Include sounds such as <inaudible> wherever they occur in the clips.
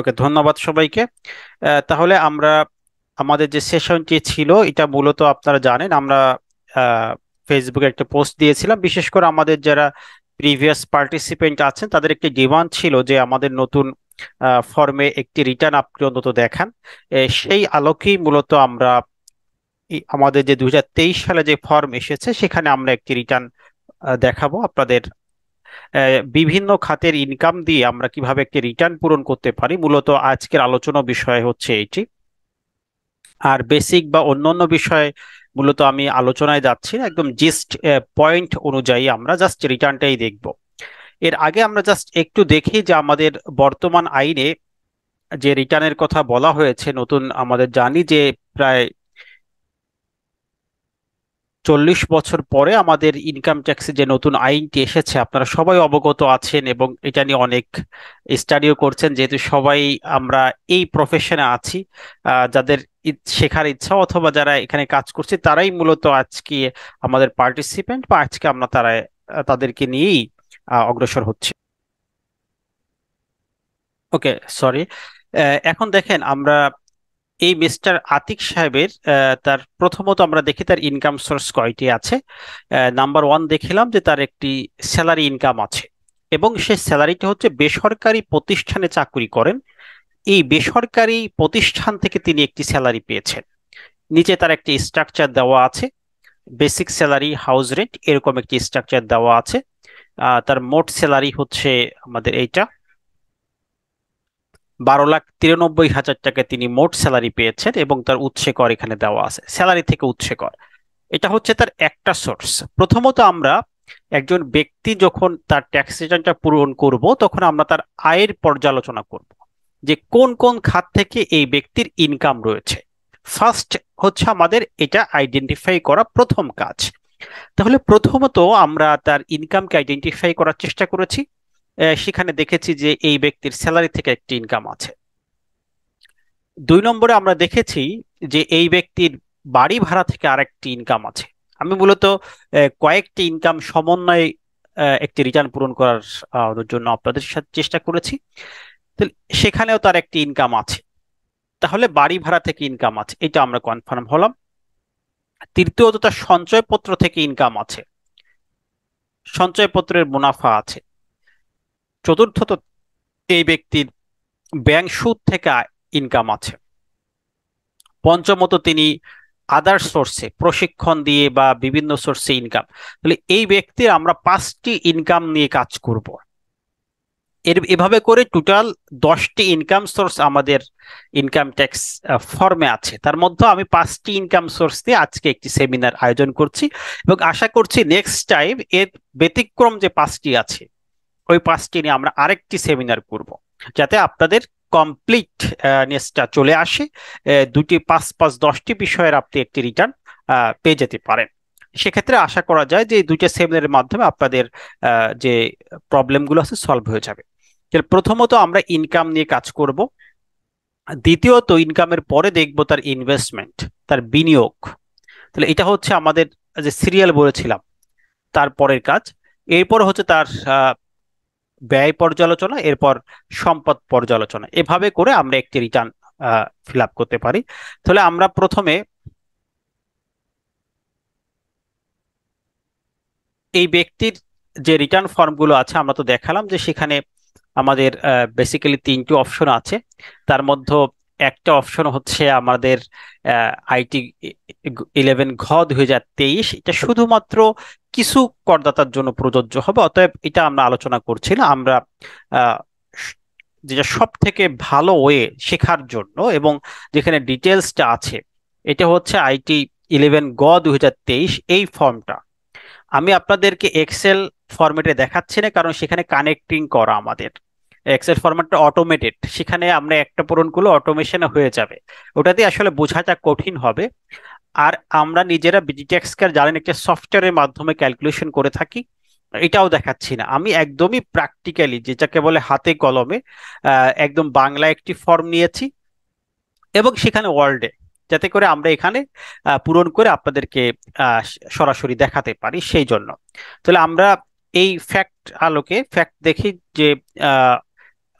ওকে ধন্যবাদ সবাইকে তাহলে আমরা আমাদের যে সেশনটি ছিল এটা মূলত আপনারা জানেন আমরা ফেসবুকে একটা পোস্ট দিয়েছিলাম বিশেষ করে আমাদের যারা প্রিভিয়াস পার্টিসিপেন্ট আছেন তাদের একটি ডিমান্ড ছিল যে আমাদের নতুন ফর্মে একটি রিটার্ন আপনি অন্তত দেখান সেই আলোকেই মূলত আমরা আমাদের যে দু সালে যে ফর্ম এসেছে সেখানে আমরা একটি রিটার্ন দেখাবো আপনাদের বিভিন্ন খাতের ইনকাম দিয়ে আমরা কিভাবে একটি রিটার্ন পূরণ করতে পারি মূলত আজকের আলোচনা বিষয় হচ্ছে এটি আর বেসিক বা অন্যান্য বিষয়ে মূলত আমি আলোচনায় যাচ্ছি না একদম জিস্ট পয়েন্ট অনুযায়ী আমরা জাস্ট রিটার্নটাই দেখব এর আগে আমরা জাস্ট একটু দেখি যে আমাদের বর্তমান আইনে যে রিটার্নের কথা বলা হয়েছে নতুন আমাদের জানি যে প্রায় চল্লিশ বছর পরে আমাদের ইনকাম ট্যাক্সে যে নতুন আইনটি এসেছে আপনারা সবাই অবগত আছেন এবং এটা নিয়ে অনেক স্টাডিও করছেন যেহেতু সবাই আমরা এই প্রফেশনে আছি যাদের শেখার ইচ্ছা অথবা যারা এখানে কাজ করছে তারাই মূলত আজকে আমাদের পার্টিসিপেন্ট বা আজকে আমরা তারা তাদেরকে নিয়েই অগ্রসর হচ্ছি ওকে সরি এখন দেখেন আমরা এই মিস্টার আতিক সাহেবের তার প্রথমত আমরা দেখি তার ইনকাম সোর্স কয়টি আছে নাম্বার ওয়ান দেখিলাম যে তার একটি স্যালারি ইনকাম আছে এবং সে স্যালারিটি হচ্ছে বেসরকারি প্রতিষ্ঠানে চাকরি করেন এই বেসরকারি প্রতিষ্ঠান থেকে তিনি একটি স্যালারি পেয়েছেন নিচে তার একটি স্ট্রাকচার দেওয়া আছে বেসিক স্যালারি হাউস রেন্ট এরকম একটি স্ট্রাকচার দেওয়া আছে তার মোট স্যালারি হচ্ছে আমাদের এইটা বারো লাখ তিরানব্বই হাজার টাকা তিনি মোট স্যালারি পেয়েছেন এবং তার উৎসে কর এখানে দেওয়া আছে স্যালারি থেকে উৎসে কর এটা হচ্ছে তার একটা সোর্স প্রথমত আমরা একজন ব্যক্তি যখন তার ট্যাক্স রিটার্নটা পূরণ করব তখন আমরা তার আয়ের পর্যালোচনা করব যে কোন কোন খাত থেকে এই ব্যক্তির ইনকাম রয়েছে ফার্স্ট হচ্ছে আমাদের এটা আইডেন্টিফাই করা প্রথম কাজ তাহলে প্রথমত আমরা তার ইনকামকে আইডেন্টিফাই করার চেষ্টা করেছি সেখানে দেখেছি যে এই ব্যক্তির স্যালারি থেকে একটি ইনকাম আছে দুই নম্বরে আমরা দেখেছি যে এই ব্যক্তির বাড়ি ভাড়া থেকে আরেকটি ইনকাম আছে আমি মূলত কয়েকটি ইনকাম সমন্বয়ে একটি রিটার্ন পূরণ করার জন্য আপনাদের সাথে চেষ্টা করেছি সেখানেও তার একটি ইনকাম আছে তাহলে বাড়ি ভাড়া থেকে ইনকাম আছে এটা আমরা কনফার্ম হলাম তৃতীয়ত তার সঞ্চয়পত্র থেকে ইনকাম আছে সঞ্চয়পত্রের মুনাফা আছে চতুর্থত এই ব্যক্তির ব্যাংক সুদ থেকে ইনকাম আছে পঞ্চমত তিনি আদার সোর্সে প্রশিক্ষণ দিয়ে বা বিভিন্ন সোর্সে ইনকাম তাহলে এই ব্যক্তির আমরা পাঁচটি ইনকাম নিয়ে কাজ করব এর এভাবে করে টোটাল দশটি ইনকাম সোর্স আমাদের ইনকাম ট্যাক্স ফর্মে আছে তার মধ্যে আমি পাঁচটি ইনকাম সোর্স দিয়ে আজকে একটি সেমিনার আয়োজন করছি এবং আশা করছি নেক্সট টাইম এর ব্যতিক্রম যে পাঁচটি আছে ওই পাঁচটি নিয়ে আমরা আরেকটি সেমিনার করব যাতে আপনাদের কমপ্লিট নেসটা চলে আসে দুটি পাঁচ পাঁচ দশটি বিষয়ের আপনি একটি রিটার্ন পেয়ে যেতে পারেন সেক্ষেত্রে আশা করা যায় যে দুইটা সেমিনারের মাধ্যমে আপনাদের যে প্রবলেমগুলো আছে সলভ হয়ে যাবে প্রথমত আমরা ইনকাম নিয়ে কাজ করব দ্বিতীয়ত ইনকামের পরে দেখব তার ইনভেস্টমেন্ট তার বিনিয়োগ তাহলে এটা হচ্ছে আমাদের যে সিরিয়াল বলেছিলাম তারপরের কাজ এরপর হচ্ছে তার ব্যয় পর্যালোচনা এরপর সম্পদ পর্যালোচনা এভাবে করে আমরা একটি রিটার্ন ফিল আপ করতে পারি তাহলে আমরা প্রথমে এই ব্যক্তির যে রিটার্ন ফর্মগুলো আছে আমরা তো দেখালাম যে সেখানে আমাদের বেসিক্যালি তিনটি অপশন আছে তার মধ্যে একটা অপশন হচ্ছে আমাদের আইটি ইলেভেন ঘ দুই হাজার তেইশ এটা শুধুমাত্র কিছু করদাতার জন্য প্রযোজ্য হবে অতএব এটা আমরা আলোচনা করছি না আমরা যেটা সব থেকে ভালো ওয়ে শেখার জন্য এবং যেখানে ডিটেলসটা আছে এটা হচ্ছে আইটি ইলেভেন গ দুই হাজার তেইশ এই ফর্মটা আমি আপনাদেরকে এক্সেল ফর্মেটে দেখাচ্ছি না কারণ সেখানে কানেক্টিং করা আমাদের এক্সেল ফরম্যাটটা অটোমেটেড সেখানে আমরা একটা পূরণ করলে অটোমেশনে হয়ে যাবে ওটাতে আসলে বোঝাটা কঠিন হবে আর আমরা নিজেরা বিজিটেক্সকার জানেন একটা সফটওয়্যারের মাধ্যমে ক্যালকুলেশন করে থাকি এটাও দেখাচ্ছি না আমি একদমই প্র্যাকটিক্যালি যেটাকে বলে হাতে কলমে একদম বাংলা একটি ফর্ম নিয়েছি এবং সেখানে ওয়ার্ল্ডে যাতে করে আমরা এখানে পূরণ করে আপনাদেরকে সরাসরি দেখাতে পারি সেই জন্য তাহলে আমরা এই ফ্যাক্ট আলোকে ফ্যাক্ট দেখি যে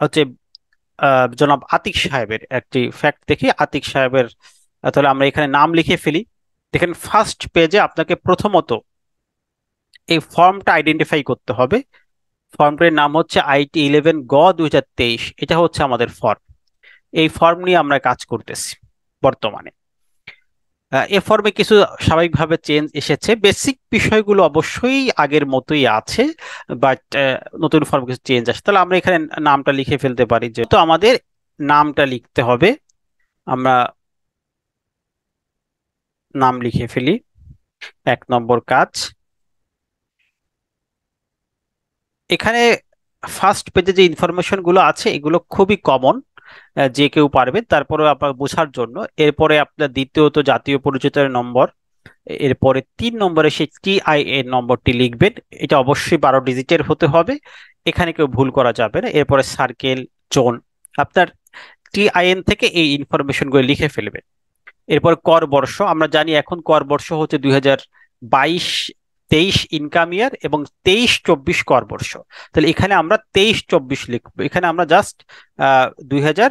হচ্ছে জনাব আতিক সাহেবের একটি ফ্যাক্ট দেখি আতিক সাহেবের তাহলে আমরা এখানে নাম লিখে ফেলি দেখেন ফার্স্ট পেজে আপনাকে প্রথমত এই ফর্মটা আইডেন্টিফাই করতে হবে ফর্মটির নাম হচ্ছে আইটি ইলেভেন গ দুই এটা হচ্ছে আমাদের ফর্ম এই ফর্ম নিয়ে আমরা কাজ করতেছি বর্তমানে এ ফর্মে কিছু স্বাভাবিকভাবে চেঞ্জ এসেছে বেসিক বিষয়গুলো অবশ্যই আগের মতোই আছে বাট নতুন ফর্মে কিছু চেঞ্জ আসে তাহলে আমরা এখানে নামটা লিখে ফেলতে পারি যে তো আমাদের নামটা লিখতে হবে আমরা নাম লিখে ফেলি এক নম্বর কাজ এখানে ফার্স্ট পেজে যে ইনফরমেশনগুলো আছে এগুলো খুবই কমন যে কেউ পারবে তারপরে আপনার বোঝার জন্য এরপরে আপনার দ্বিতীয়ত জাতীয় পরিচিতের নম্বর এরপরে তিন নম্বরে সেই আই এর নম্বরটি লিখবেন এটা অবশ্যই বারো ডিজিটের হতে হবে এখানে কেউ ভুল করা যাবে না এরপরে সার্কেল জোন আপনার টিআইএন থেকে এই ইনফরমেশনগুলো লিখে ফেলবেন এরপর কর বর্ষ আমরা জানি এখন কর বর্ষ হচ্ছে দুই বাইশ তেইশ ইনকাম ইয়ার এবং তেইশ চব্বিশ করবর্ষ তাহলে এখানে আমরা তেইশ চব্বিশ লিখবো এখানে আমরা জাস্ট দুই হাজার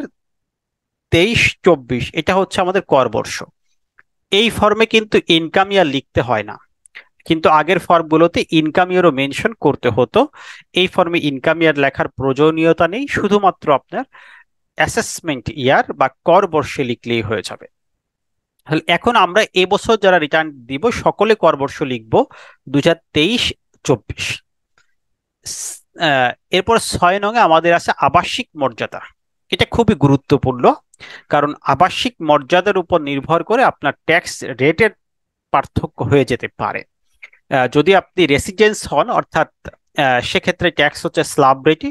তেইশ চব্বিশ এটা হচ্ছে আমাদের করবর্ষ এই ফর্মে কিন্তু ইনকাম ইয়ার লিখতে হয় না কিন্তু আগের ফর্মগুলোতে ইনকাম ইয়ারও মেনশন করতে হতো এই ফর্মে ইনকাম ইয়ার লেখার প্রয়োজনীয়তা নেই শুধুমাত্র আপনার অ্যাসেসমেন্ট ইয়ার বা কর বর্ষে লিখলেই হয়ে যাবে এখন আমরা এবছর যারা রিটার্ন দিব সকলে করবর্ষ লিখব দু হাজার তেইশ চব্বিশ এরপর ছয় নঙে আমাদের আছে আবাসিক মর্যাদা এটা খুবই গুরুত্বপূর্ণ কারণ আবাসিক মর্যাদার উপর নির্ভর করে আপনার ট্যাক্স রেটের পার্থক্য হয়ে যেতে পারে যদি আপনি রেসিডেন্স হন অর্থাৎ সেক্ষেত্রে ট্যাক্স হচ্ছে স্লাব রেটি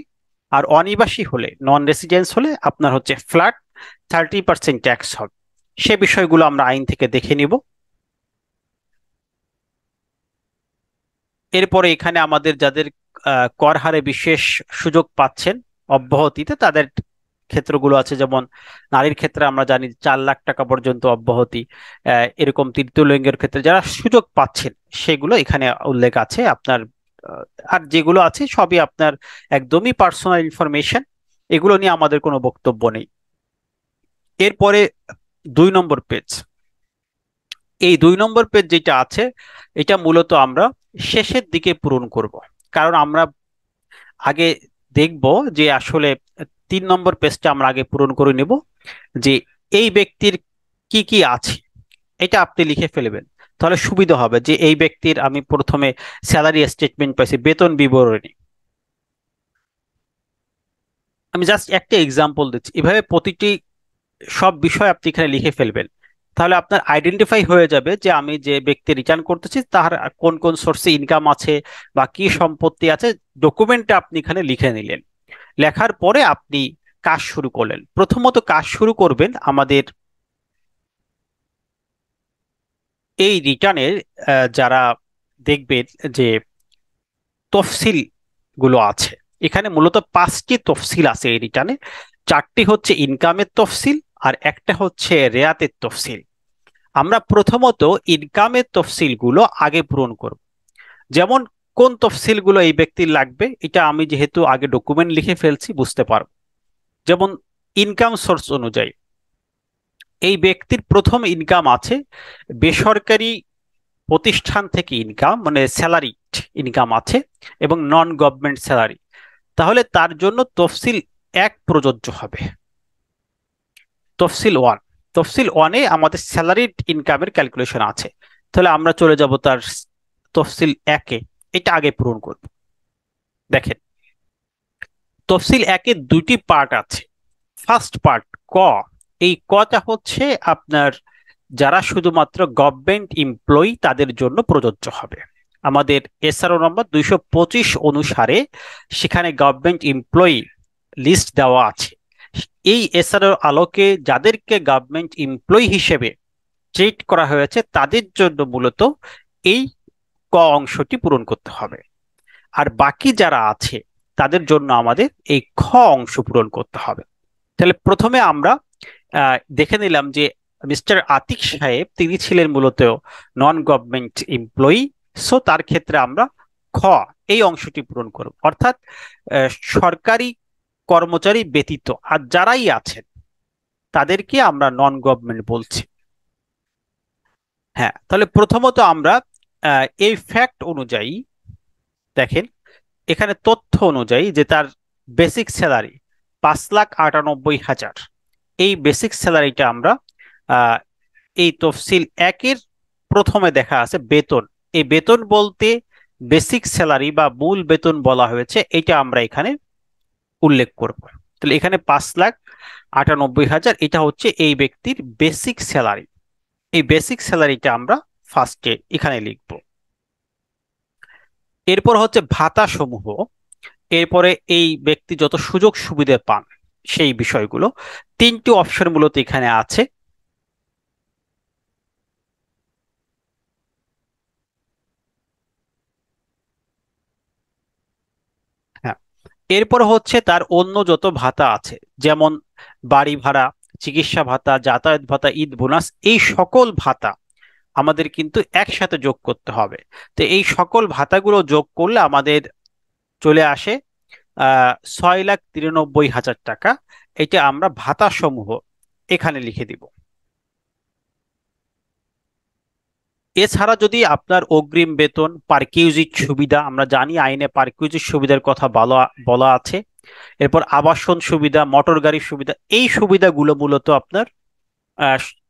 আর অনিবাসী হলে নন রেসিডেন্স হলে আপনার হচ্ছে ফ্ল্যাট থার্টি পার্সেন্ট ট্যাক্স হবে সে বিষয়গুলো আমরা আইন থেকে দেখে নিব এরপরে এখানে আমাদের যাদের কর হারে বিশেষ সুযোগ পাচ্ছেন অব্যাহতিতে তাদের ক্ষেত্রগুলো আছে যেমন নারীর ক্ষেত্রে আমরা জানি চার লাখ টাকা পর্যন্ত অব্যাহতি এরকম তৃতীয় লিঙ্গের ক্ষেত্রে যারা সুযোগ পাচ্ছেন সেগুলো এখানে উল্লেখ আছে আপনার আর যেগুলো আছে সবই আপনার একদমই পার্সোনাল ইনফরমেশন এগুলো নিয়ে আমাদের কোনো বক্তব্য নেই এরপরে দুই নম্বর পেজ এই দুই নম্বর পেজ যেটা আছে এটা মূলত আমরা শেষের দিকে পূরণ করব কারণ আমরা আগে দেখব যে আসলে তিন নম্বর পেজটা আমরা আগে পূরণ করে নেব যে এই ব্যক্তির কি কি আছে এটা আপনি লিখে ফেলবেন তাহলে সুবিধা হবে যে এই ব্যক্তির আমি প্রথমে স্যালারি স্টেটমেন্ট পাইছি বেতন বিবরণী আমি জাস্ট একটা এক্সাম্পল দিচ্ছি এভাবে প্রতিটি সব বিষয় আপনি এখানে লিখে ফেলবেন তাহলে আপনার আইডেন্টিফাই হয়ে যাবে যে আমি যে ব্যক্তি রিটার্ন করতেছি তার কোন কোন সোর্সে ইনকাম আছে বা কি সম্পত্তি আছে ডকুমেন্টটা আপনি এখানে লিখে নিলেন লেখার পরে আপনি কাজ শুরু করলেন প্রথমত কাজ শুরু করবেন আমাদের এই রিটার্নের যারা দেখবেন যে তফসিল গুলো আছে এখানে মূলত পাঁচটি তফসিল আছে এই রিটার্নে চারটি হচ্ছে ইনকামের তফসিল আর একটা হচ্ছে রেয়াতের তফসিল আমরা প্রথমত ইনকামের তফসিলগুলো আগে পূরণ করব যেমন কোন তফসিলগুলো এই ব্যক্তির লাগবে এটা আমি যেহেতু আগে ডকুমেন্ট লিখে ফেলছি বুঝতে পারব যেমন ইনকাম সোর্স অনুযায়ী এই ব্যক্তির প্রথম ইনকাম আছে বেসরকারি প্রতিষ্ঠান থেকে ইনকাম মানে স্যালারি ইনকাম আছে এবং নন গভর্নমেন্ট স্যালারি তাহলে তার জন্য তফসিল এক প্রযোজ্য হবে তফসিল ওয়ান তফসিল ওয়ানে আমাদের স্যালারিড ইনকামের ক্যালকুলেশন আছে তাহলে আমরা চলে যাব তার তফসিল একে এটা আগে পূরণ করব দেখেন তফসিল একে দুটি পার্ট আছে ফার্স্ট পার্ট ক এই কটা হচ্ছে আপনার যারা শুধুমাত্র গভর্নমেন্ট এমপ্লয়ি তাদের জন্য প্রযোজ্য হবে আমাদের এসআরও নম্বর দুইশো অনুসারে সেখানে গভর্নমেন্ট এমপ্লয়ি লিস্ট দেওয়া আছে এই এসআরও আলোকে যাদেরকে গভর্নমেন্ট এমপ্লয়ি হিসেবে ট্রিট করা হয়েছে তাদের জন্য মূলত এই ক অংশটি পূরণ করতে হবে আর বাকি যারা আছে তাদের জন্য আমাদের এই খ অংশ পূরণ করতে হবে তাহলে প্রথমে আমরা দেখে নিলাম যে মিস্টার আতিক সাহেব তিনি ছিলেন মূলত নন গভর্নমেন্ট এমপ্লয়ি সো তার ক্ষেত্রে আমরা খ এই অংশটি পূরণ করব অর্থাৎ সরকারি কর্মচারী ব্যতীত আর যারাই আছেন তাদেরকে আমরা নন গভর্নমেন্ট বলছি হ্যাঁ তাহলে প্রথমত আমরা এই ফ্যাক্ট অনুযায়ী দেখেন এখানে তথ্য অনুযায়ী যে তার বেসিক স্যালারি পাঁচ লাখ আটানব্বই হাজার এই বেসিক স্যালারিটা আমরা এই তফসিল একের প্রথমে দেখা আছে বেতন এই বেতন বলতে বেসিক স্যালারি বা মূল বেতন বলা হয়েছে এটা আমরা এখানে উল্লেখ করব তাহলে এখানে পাঁচ লাখ আটানব্বই হাজার এটা হচ্ছে এই ব্যক্তির বেসিক স্যালারি এই বেসিক স্যালারিটা আমরা ফার্স্টে এখানে লিখব এরপর হচ্ছে ভাতা সমূহ এরপরে এই ব্যক্তি যত সুযোগ সুবিধা পান সেই বিষয়গুলো তিনটি অপশন মূলত এখানে আছে এরপর হচ্ছে তার অন্য যত ভাতা আছে যেমন বাড়ি ভাড়া চিকিৎসা ভাতা যাতায়াত ভাতা ঈদ বোনাস এই সকল ভাতা আমাদের কিন্তু একসাথে যোগ করতে হবে তো এই সকল ভাতাগুলো যোগ করলে আমাদের চলে আসে ছয় লাখ তিরানব্বই হাজার টাকা এটা আমরা ভাতাসমূহ এখানে লিখে দিব এছাড়া যদি আপনার অগ্রিম বেতন পার্কিউজির সুবিধা আমরা জানি আইনে পার্কিউজির সুবিধার কথা বলা বলা আছে এরপর আবাসন সুবিধা মোটর গাড়ির সুবিধা এই সুবিধাগুলো মূলত আপনার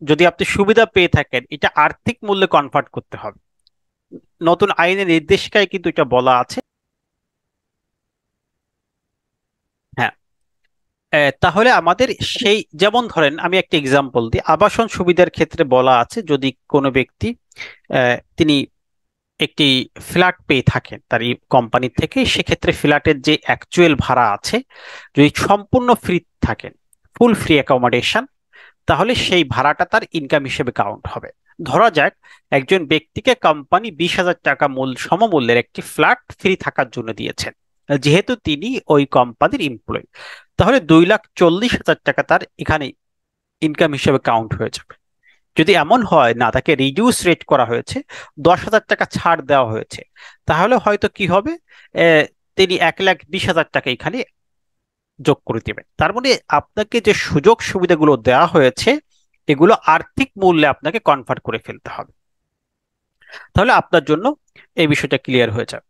যদি আপনি সুবিধা পেয়ে থাকেন এটা আর্থিক মূল্যে কনভার্ট করতে হবে নতুন আইনের নির্দেশিকায় কিন্তু এটা বলা আছে তাহলে আমাদের সেই যেমন ধরেন আমি একটা এক্সাম্পল দিই আবাসন সুবিধার ক্ষেত্রে বলা আছে যদি কোনো ব্যক্তি তিনি একটি ফ্ল্যাট পেয়ে থাকেন তার এই কোম্পানি থেকে সেক্ষেত্রে ফ্ল্যাটের যে অ্যাকচুয়াল ভাড়া আছে যদি সম্পূর্ণ ফ্রি থাকেন ফুল ফ্রি অ্যাকোমোডেশন তাহলে সেই ভাড়াটা তার ইনকাম হিসেবে কাউন্ট হবে ধরা যাক একজন ব্যক্তিকে কোম্পানি বিশ হাজার টাকা মূল সমমূল্যের একটি ফ্ল্যাট ফ্রি থাকার জন্য দিয়েছেন যেহেতু তিনি ওই কোম্পানির এমপ্লয়ি তাহলে দুই লাখ চল্লিশ হাজার টাকা তার এখানে ইনকাম হিসেবে কাউন্ট হয়ে যাবে যদি এমন হয় না তাকে রিডিউস রেট করা হয়েছে দশ হাজার টাকা ছাড় দেওয়া হয়েছে তাহলে হয়তো কি হবে তিনি এক লাখ বিশ হাজার টাকা এখানে যোগ করে দেবেন তার মানে আপনাকে যে সুযোগ সুবিধাগুলো দেওয়া হয়েছে এগুলো আর্থিক মূল্যে আপনাকে কনভার্ট করে ফেলতে হবে তাহলে আপনার জন্য এই বিষয়টা ক্লিয়ার হয়ে যাবে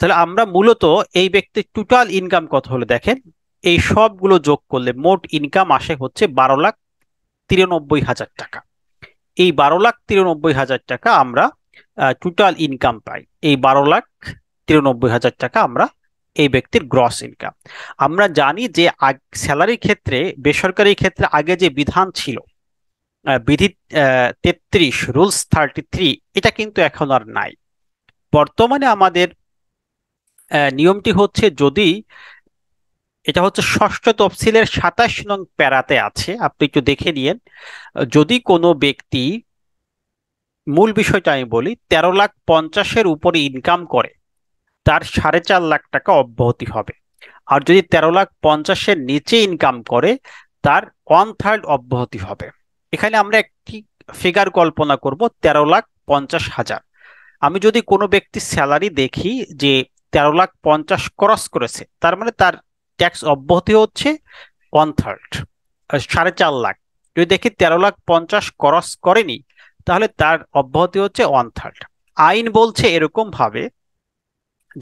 তাহলে আমরা মূলত এই ব্যক্তির টোটাল ইনকাম কত হলে দেখেন এই সবগুলো যোগ করলে মোট ইনকাম আসে হচ্ছে বারো লাখ তিরানব্বই হাজার টাকা এই বারো লাখ তিরানব্বই হাজার টাকা আমরা টোটাল ইনকাম পাই এই বারো লাখ তিরানব্বই হাজার টাকা আমরা এই ব্যক্তির গ্রস ইনকাম আমরা জানি যে স্যালারির ক্ষেত্রে বেসরকারি ক্ষেত্রে আগে যে বিধান ছিল বিধি তেত্রিশ রুলস থার্টি থ্রি এটা কিন্তু এখন আর নাই বর্তমানে আমাদের নিয়মটি হচ্ছে যদি এটা হচ্ছে ষষ্ঠ তফসিলের সাতাশ নং প্যারাতে আছে আপনি একটু দেখে নিয়েন যদি কোনো ব্যক্তি মূল বিষয়টা আমি বলি তেরো লাখ পঞ্চাশের উপরে ইনকাম করে তার সাড়ে চার লাখ টাকা অব্যাহতি হবে আর যদি তেরো লাখ পঞ্চাশের নিচে ইনকাম করে তার ওয়ান থার্ড অব্যাহতি হবে এখানে আমরা একটি ফিগার কল্পনা করব তেরো লাখ পঞ্চাশ হাজার আমি যদি কোনো ব্যক্তি স্যালারি দেখি যে তেরো লাখ পঞ্চাশ ক্রস করেছে তার মানে তার ট্যাক্স অব্যাহতি হচ্ছে ওয়ান থার্ড সাড়ে চার লাখ যদি দেখি তেরো লাখ পঞ্চাশ ক্রস করেনি তাহলে তার অব্যাহতি হচ্ছে ওয়ান থার্ড আইন বলছে এরকম ভাবে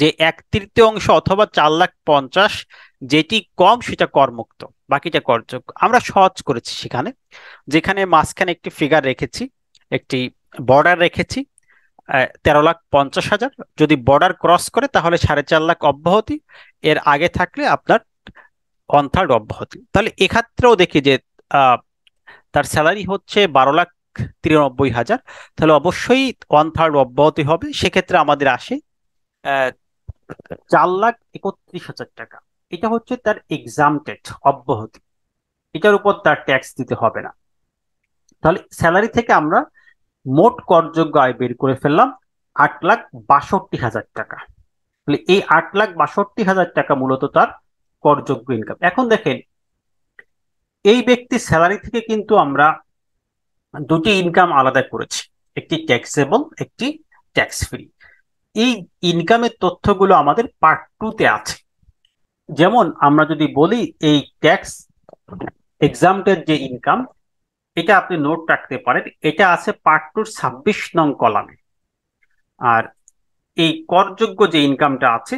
যে এক তৃতীয় অংশ অথবা চার লাখ পঞ্চাশ যেটি কম সেটা করমুক্ত বাকিটা করযোগ্য আমরা সহজ করেছি সেখানে যেখানে মাঝখানে একটি ফিগার রেখেছি একটি বর্ডার রেখেছি তেরো লাখ পঞ্চাশ হাজার যদি বর্ডার ক্রস করে তাহলে সাড়ে চার লাখ অব্যাহতি এর আগে থাকলে আপনার ওয়ান থার্ড অব্যাহতি তাহলে এক্ষেত্রেও দেখি যে তার স্যালারি হচ্ছে বারো লাখ তিরানব্বই হাজার তাহলে অবশ্যই ওয়ান থার্ড অব্যাহতি হবে সেক্ষেত্রে আমাদের আসে চার লাখ একত্রিশ হাজার টাকা এটা হচ্ছে তার এক্সামটেড অব্যাহতি এটার উপর তার ট্যাক্স দিতে হবে না তাহলে স্যালারি থেকে আমরা মোট করযোগ্য আয় বের করে ফেললাম আট লাখ বাষট্টি হাজার টাকা তাহলে এই আট লাখ বাষট্টি হাজার টাকা মূলত তার করযোগ্য ইনকাম এখন দেখেন এই ব্যক্তি স্যালারি থেকে কিন্তু আমরা দুটি ইনকাম আলাদা করেছি একটি ট্যাক্সেবল একটি ট্যাক্স ফ্রি এই ইনকামের তথ্যগুলো আমাদের পার্ট টুতে আছে যেমন আমরা যদি বলি এই ট্যাক্স এক্সামটের যে ইনকাম এটা আপনি নোট রাখতে পারেন এটা আছে পার্ট টুর ছাব্বিশ নং কলামে আর এই করযোগ্য যে ইনকামটা আছে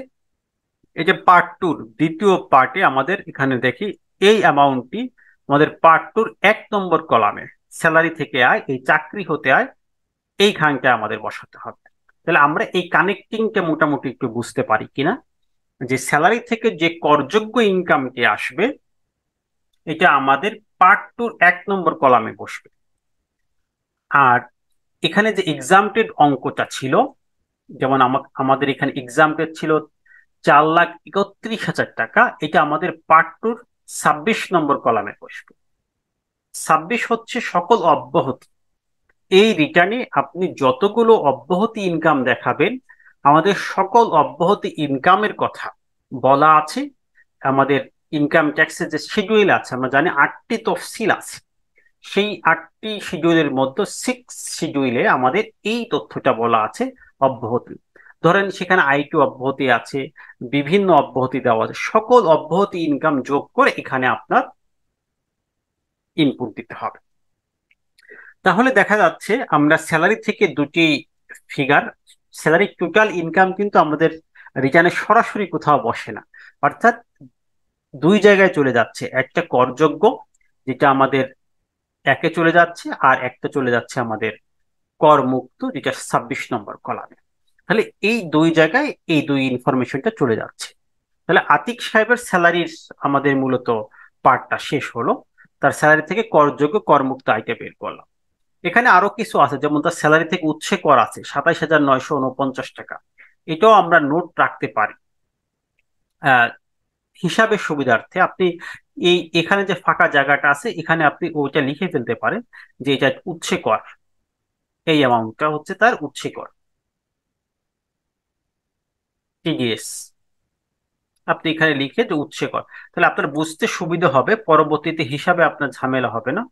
এই যে পার্ট টুর দ্বিতীয় পার্টে আমাদের এখানে দেখি এই অ্যামাউন্টটি আমাদের পার্ট টুর এক নম্বর কলামে স্যালারি থেকে আয় এই চাকরি হতে আয় খানটা আমাদের বসাতে হবে তাহলে আমরা এই কানেক্টিংটা মোটামুটি একটু বুঝতে পারি কিনা যে স্যালারি থেকে যে করযোগ্য ইনকামটি আসবে এটা আমাদের পার্ট টুর এক নম্বর কলামে বসবে আর এখানে যে এক্সামটেড অঙ্কটা ছিল যেমন আমাদের এখানে এক্সামটেড ছিল চার লাখ একত্রিশ হাজার টাকা এটা আমাদের পার্ট টুর ছাব্বিশ নম্বর কলামে বসবে ছাব্বিশ হচ্ছে সকল অব্যাহতি এই রিটার্নে আপনি যতগুলো অব্যাহতি ইনকাম দেখাবেন আমাদের সকল অব্যাহতি ইনকামের কথা বলা আছে আমাদের ইনকাম ট্যাক্সের যে শিডিউল আছে আমরা জানি আটটি তফসিল আছে সেই আটটি শিডিউলের মধ্যে সিক্স শিডিউলে আমাদের এই তথ্যটা বলা আছে অব্যাহতি ধরেন সেখানে আইটি অব্যাহতি আছে বিভিন্ন অব্যাহতি দেওয়া আছে সকল অব্যাহতি ইনকাম যোগ করে এখানে আপনার ইনপুট দিতে হবে তাহলে দেখা যাচ্ছে আমরা স্যালারি থেকে দুটি ফিগার স্যালারি টোটাল ইনকাম কিন্তু আমাদের রিটার্নে সরাসরি কোথাও বসে না অর্থাৎ দুই জায়গায় চলে যাচ্ছে একটা করযোগ্য যেটা আমাদের একে চলে যাচ্ছে আর একটা চলে যাচ্ছে আমাদের কর মুক্ত যেটা ছাব্বিশ নম্বর কলামে তাহলে এই দুই জায়গায় এই দুই ইনফরমেশনটা চলে যাচ্ছে তাহলে আতিক সাহেবের স্যালারির আমাদের মূলত পার্টটা শেষ হলো তার স্যালারি থেকে করযোগ্য করমুক্ত আয়টা বের করলাম এখানে আরো কিছু আছে যেমন তার স্যালারি থেকে উচ্ছে কর আছে সাতাইশ হাজার নয়শো উনপঞ্চাশ টাকা এটাও আমরা নোট রাখতে পারি হিসাবে সুবিধার্থে আপনি এই এখানে যে ফাঁকা জায়গাটা আছে এখানে আপনি ওইটা লিখে ফেলতে পারেন যে এটা উচ্ছে কর এই অ্যামাউন্টটা হচ্ছে তার উচ্ছে কর টিডিএস আপনি এখানে লিখে যে উচ্ছে কর তাহলে আপনার বুঝতে সুবিধা হবে পরবর্তীতে হিসাবে আপনার ঝামেলা হবে না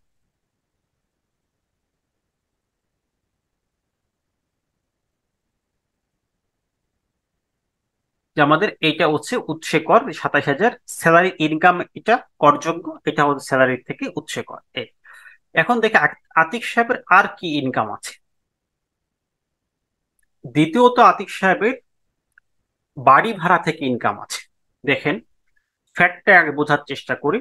যে আমাদের এটা হচ্ছে উৎসে কর সাতাশ হাজার স্যালারি ইনকাম এটা করযোগ্য এটা আমাদের স্যালারি থেকে উৎসে কর এখন দেখে আতিক সাহেবের আর কি ইনকাম আছে দ্বিতীয়ত আতিক সাহেবের বাড়ি ভাড়া থেকে ইনকাম আছে দেখেন ফ্যাটটা আগে বোঝার চেষ্টা করি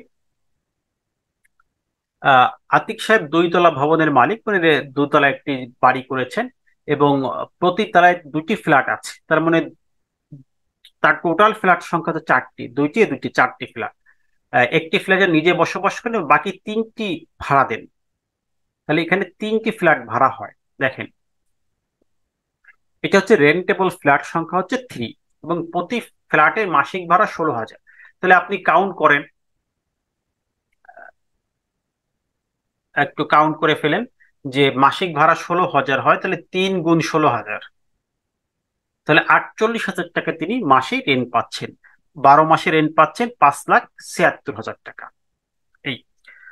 আতিক সাহেব দুইতলা ভবনের মালিক মানে দুতলা একটি বাড়ি করেছেন এবং প্রতি তলায় দুটি ফ্ল্যাট আছে তার মানে তার টোটাল ফ্ল্যাট সংখ্যা তো চারটি দুইটি দুইটি চারটি ফ্ল্যাট একটি ফ্ল্যাটে নিজে বসবাস করলে বাকি তিনটি ভাড়া দেন তাহলে এখানে তিনটি ফ্ল্যাট ভাড়া হয় দেখেন এটা হচ্ছে রেন্টেবল ফ্ল্যাট সংখ্যা হচ্ছে থ্রি এবং প্রতি ফ্ল্যাটের মাসিক ভাড়া ষোলো হাজার তাহলে আপনি কাউন্ট করেন একটু কাউন্ট করে ফেলেন যে মাসিক ভাড়া ষোলো হাজার হয় তাহলে তিন গুণ ষোলো হাজার তাহলে আটচল্লিশ হাজার টাকা তিনি মাসে রেন্ট পাচ্ছেন বারো মাসে রেন্ট পাচ্ছেন পাঁচ লাখ ছিয়াত্তর হাজার টাকা এই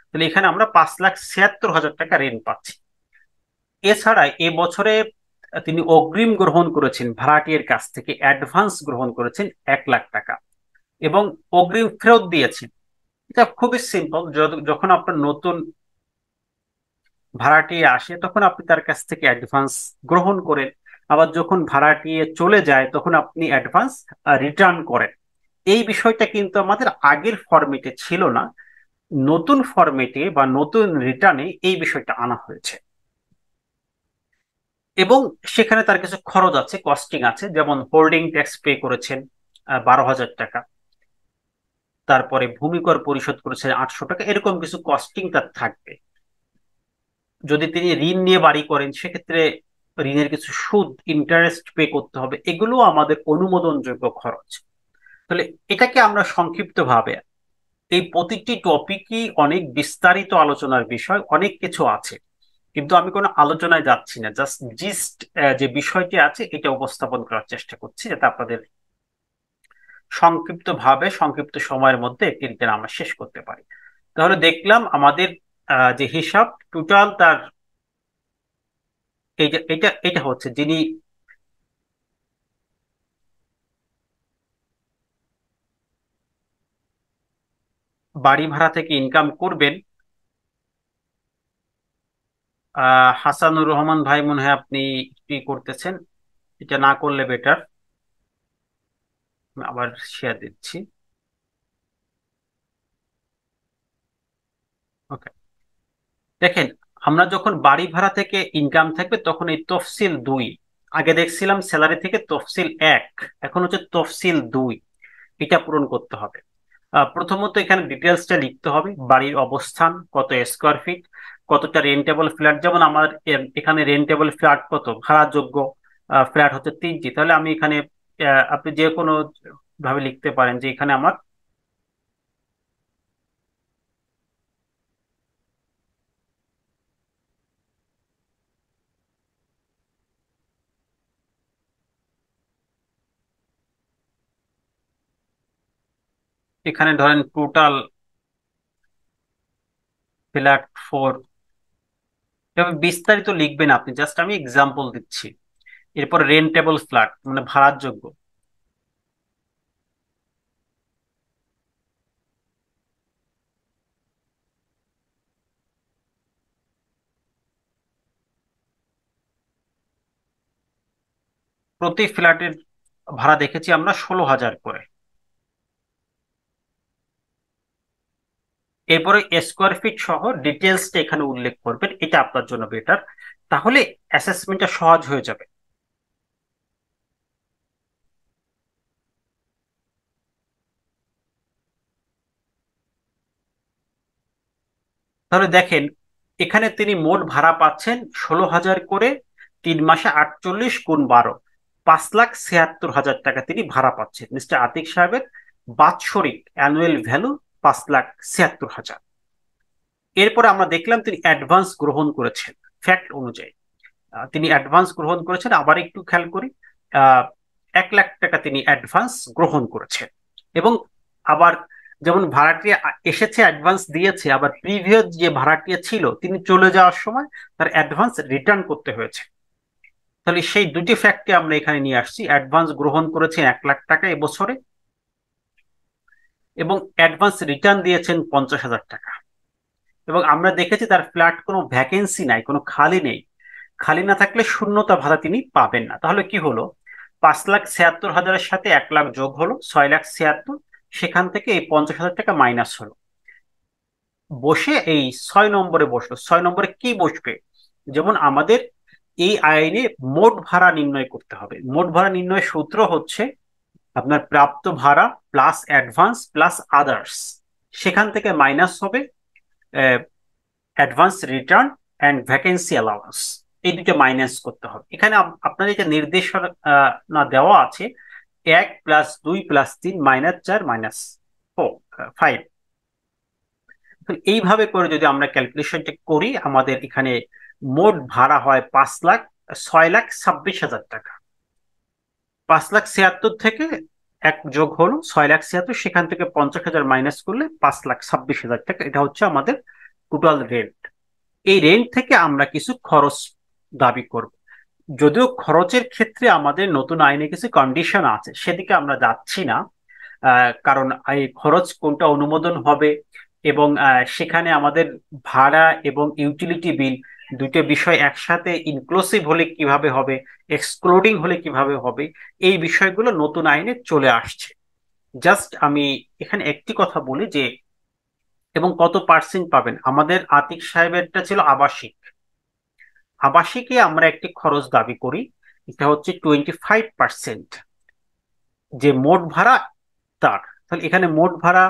তাহলে এখানে আমরা পাঁচ লাখ ছিয়াত্তর হাজার টাকা রেন্ট পাচ্ছি এছাড়া এ বছরে তিনি অগ্রিম গ্রহণ করেছেন ভাড়াটির কাছ থেকে অ্যাডভান্স গ্রহণ করেছেন এক লাখ টাকা এবং অগ্রিম ফেরত দিয়েছেন এটা খুবই সিম্পল যখন আপনার নতুন ভাড়াটি আসে তখন আপনি তার কাছ থেকে অ্যাডভান্স গ্রহণ করেন আবার যখন ভাড়াটি চলে যায় তখন আপনি অ্যাডভান্স রিটার্ন করেন এই বিষয়টা কিন্তু আমাদের আগের ফর্মেটে ছিল না নতুন ফর্মেটে বা নতুন রিটার্নে এই বিষয়টা আনা হয়েছে এবং সেখানে তার কিছু খরচ আছে কস্টিং আছে যেমন হোল্ডিং ট্যাক্স পে করেছেন বারো হাজার টাকা তারপরে ভূমিকর পরিশোধ করেছেন আটশো টাকা এরকম কিছু কস্টিং তার থাকবে যদি তিনি ঋণ নিয়ে বাড়ি করেন সেক্ষেত্রে ঋণের কিছু সুদ ইন্টারেস্ট পে করতে হবে এগুলো আমাদের অনুমোদনযোগ্য খরচ তাহলে এটাকে আমরা সংক্ষিপ্তভাবে এই প্রতিটি টপিকই অনেক বিস্তারিত আলোচনার বিষয় অনেক কিছু আছে কিন্তু আমি কোনো আলোচনায় যাচ্ছি না জাস্ট জিস্ট যে বিষয়টি আছে এটা উপস্থাপন করার চেষ্টা করছি যাতে আপনাদের সংক্ষিপ্তভাবে সংক্ষিপ্ত সময়ের মধ্যে একটি রিটার্ন আমরা শেষ করতে পারি তাহলে দেখলাম আমাদের যে হিসাব টোটাল তার এইটা এটা এটা হচ্ছে যিনি বাড়ি ভাড়া থেকে ইনকাম করবেন হাসানুর রহমান ভাই মনে হয় আপনি কি করতেছেন এটা না করলে বেটার আবার শেয়ার দিচ্ছি ওকে দেখেন আমরা যখন বাড়ি ভাড়া থেকে ইনকাম থাকবে তখন এই তফসিল দুই আগে দেখছিলাম স্যালারি থেকে তফসিল এক এখন হচ্ছে তফসিল দুই এটা পূরণ করতে হবে প্রথমত এখানে ডিটেলসটা লিখতে হবে বাড়ির অবস্থান কত স্কোয়ার ফিট কতটা রেন্টেবল ফ্ল্যাট যেমন আমার এখানে রেন্টেবল ফ্ল্যাট কত ভাড়াযোগ্য ফ্ল্যাট হচ্ছে তিনটি তাহলে আমি এখানে আপনি যে কোনো ভাবে লিখতে পারেন যে এখানে আমার এখানে ধরেন টোটাল ফ্ল্যাট ফোর এবং বিস্তারিত লিখবেন আপনি জাস্ট আমি এক্সাম্পল দিচ্ছি এরপর রেন্টেবল ফ্ল্যাট মানে ভাড়ার যোগ্য প্রতি ফ্ল্যাটের ভাড়া দেখেছি আমরা ষোলো হাজার করে এরপরে স্কোয়ার ফিট সহ ডিটেলসটা এখানে উল্লেখ করবেন এটা আপনার জন্য বেটার তাহলে অ্যাসেসমেন্টটা সহজ হয়ে যাবে তাহলে দেখেন এখানে তিনি মোট ভাড়া পাচ্ছেন ষোলো হাজার করে তিন মাসে আটচল্লিশ গুণ বারো পাঁচ লাখ ছিয়াত্তর হাজার টাকা তিনি ভাড়া পাচ্ছেন মিস্টার আতিক সাহেবের বাৎসরিক অ্যানুয়াল ভ্যালু পাঁচ লাখ ছিয়াত্তর হাজার এরপর আমরা দেখলাম তিনি অ্যাডভান্স গ্রহণ করেছেন ফ্যাক্ট অনুযায়ী তিনি অ্যাডভান্স গ্রহণ করেছেন আবার একটু খেয়াল করি এক লাখ টাকা তিনি অ্যাডভান্স গ্রহণ করেছেন এবং আবার যেমন ভাড়াটি এসেছে অ্যাডভান্স দিয়েছে আবার প্রিভিয়াস যে ভাড়াটিয়া ছিল তিনি চলে যাওয়ার সময় তার অ্যাডভান্স রিটার্ন করতে হয়েছে তাহলে সেই দুটি ফ্যাক্টকে আমরা এখানে নিয়ে আসছি অ্যাডভান্স গ্রহণ করেছে এক লাখ টাকা এবছরে এবং অ্যাডভান্স রিটার্ন দিয়েছেন পঞ্চাশ হাজার টাকা এবং আমরা দেখেছি তার ফ্ল্যাট কোনো ভ্যাকেন্সি নাই কোনো খালি নেই খালি না থাকলে শূন্যতা ভাড়া তিনি পাবেন না তাহলে কি হলো পাঁচ লাখ ছিয়াত্তর হাজারের সাথে এক লাখ যোগ হলো ছয় লাখ ছিয়াত্তর সেখান থেকে এই পঞ্চাশ হাজার টাকা মাইনাস হলো বসে এই ছয় নম্বরে বসলো ছয় নম্বরে কি বসবে যেমন আমাদের এই আইনে মোট ভাড়া নির্ণয় করতে হবে মোট ভাড়া নির্ণয়ের সূত্র হচ্ছে আপনার প্রাপ্ত ভাড়া প্লাস অ্যাডভান্স প্লাস আদার্স সেখান থেকে মাইনাস হবে advance return and vacancy allowance এই দুটো মাইনাস করতে হবে এখানে আপনাদের যে নির্দেশনা দেওয়া আছে এক প্লাস দুই প্লাস তিন মাইনাস চার মাইনাস ফাইভ এইভাবে করে যদি আমরা ক্যালকুলেশনটা করি আমাদের এখানে মোট ভাড়া হয় পাঁচ লাখ ছয় লাখ ছাব্বিশ হাজার টাকা পাঁচ লাখ ছিয়াত্তর থেকে এক যোগ হলো ছয় লাখ ছিয়াত্তর সেখান থেকে পঞ্চাশ হাজার মাইনাস করলে পাঁচ লাখ ছাব্বিশ হাজার টাকা এটা হচ্ছে আমাদের টোটাল রেন্ট এই রেন্ট থেকে আমরা কিছু খরচ দাবি করব যদিও খরচের ক্ষেত্রে আমাদের নতুন আইনে কিছু কন্ডিশন আছে সেদিকে আমরা যাচ্ছি না কারণ এই খরচ কোনটা অনুমোদন হবে এবং সেখানে আমাদের ভাড়া এবং ইউটিলিটি বিল দুইটা বিষয় একসাথে ইনক্লুসিভ হলে কিভাবে হবে এক্সক্লুডিং হলে কিভাবে হবে এই বিষয়গুলো নতুন আইনে চলে আসছে জাস্ট আমি এখানে একটি কথা বলি যে এবং কত পার্সেন্ট পাবেন আমাদের আতিক সাহেবেরটা ছিল আবাসিক আবাসিকে আমরা একটি খরচ দাবি করি এটা হচ্ছে টোয়েন্টি ফাইভ পার্সেন্ট যে মোট ভাড়া তার তাহলে এখানে মোট ভাড়া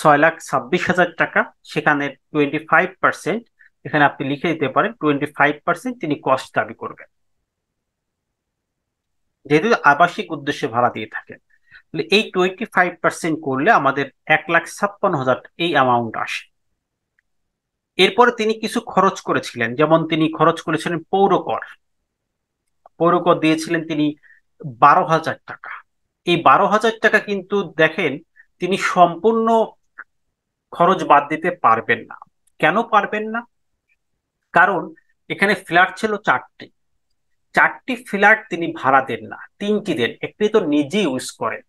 ছয় লাখ ছাব্বিশ হাজার টাকা সেখানে টোয়েন্টি ফাইভ পার্সেন্ট এখানে আপনি লিখে দিতে পারেন টোয়েন্টি তিনি কস্ট দাবি করবেন যেহেতু আবাসিক উদ্দেশ্যে ভাড়া দিয়ে থাকে তাহলে এই টোয়েন্টি ফাইভ পার্সেন্ট করলে আমাদের এক লাখ ছাপ্পান্ন হাজার এই অ্যামাউন্ট আসে এরপরে তিনি কিছু খরচ করেছিলেন যেমন তিনি খরচ করেছিলেন পৌরকর পৌরকর দিয়েছিলেন তিনি বারো হাজার টাকা এই বারো হাজার টাকা কিন্তু দেখেন তিনি সম্পূর্ণ খরচ বাদ দিতে পারবেন না কেন পারবেন না কারণ এখানে ফ্ল্যাট ছিল চারটি চারটি ফ্ল্যাট তিনি ভাড়া দেন না তিনটি দেন একটি তো নিজে ইউজ করেন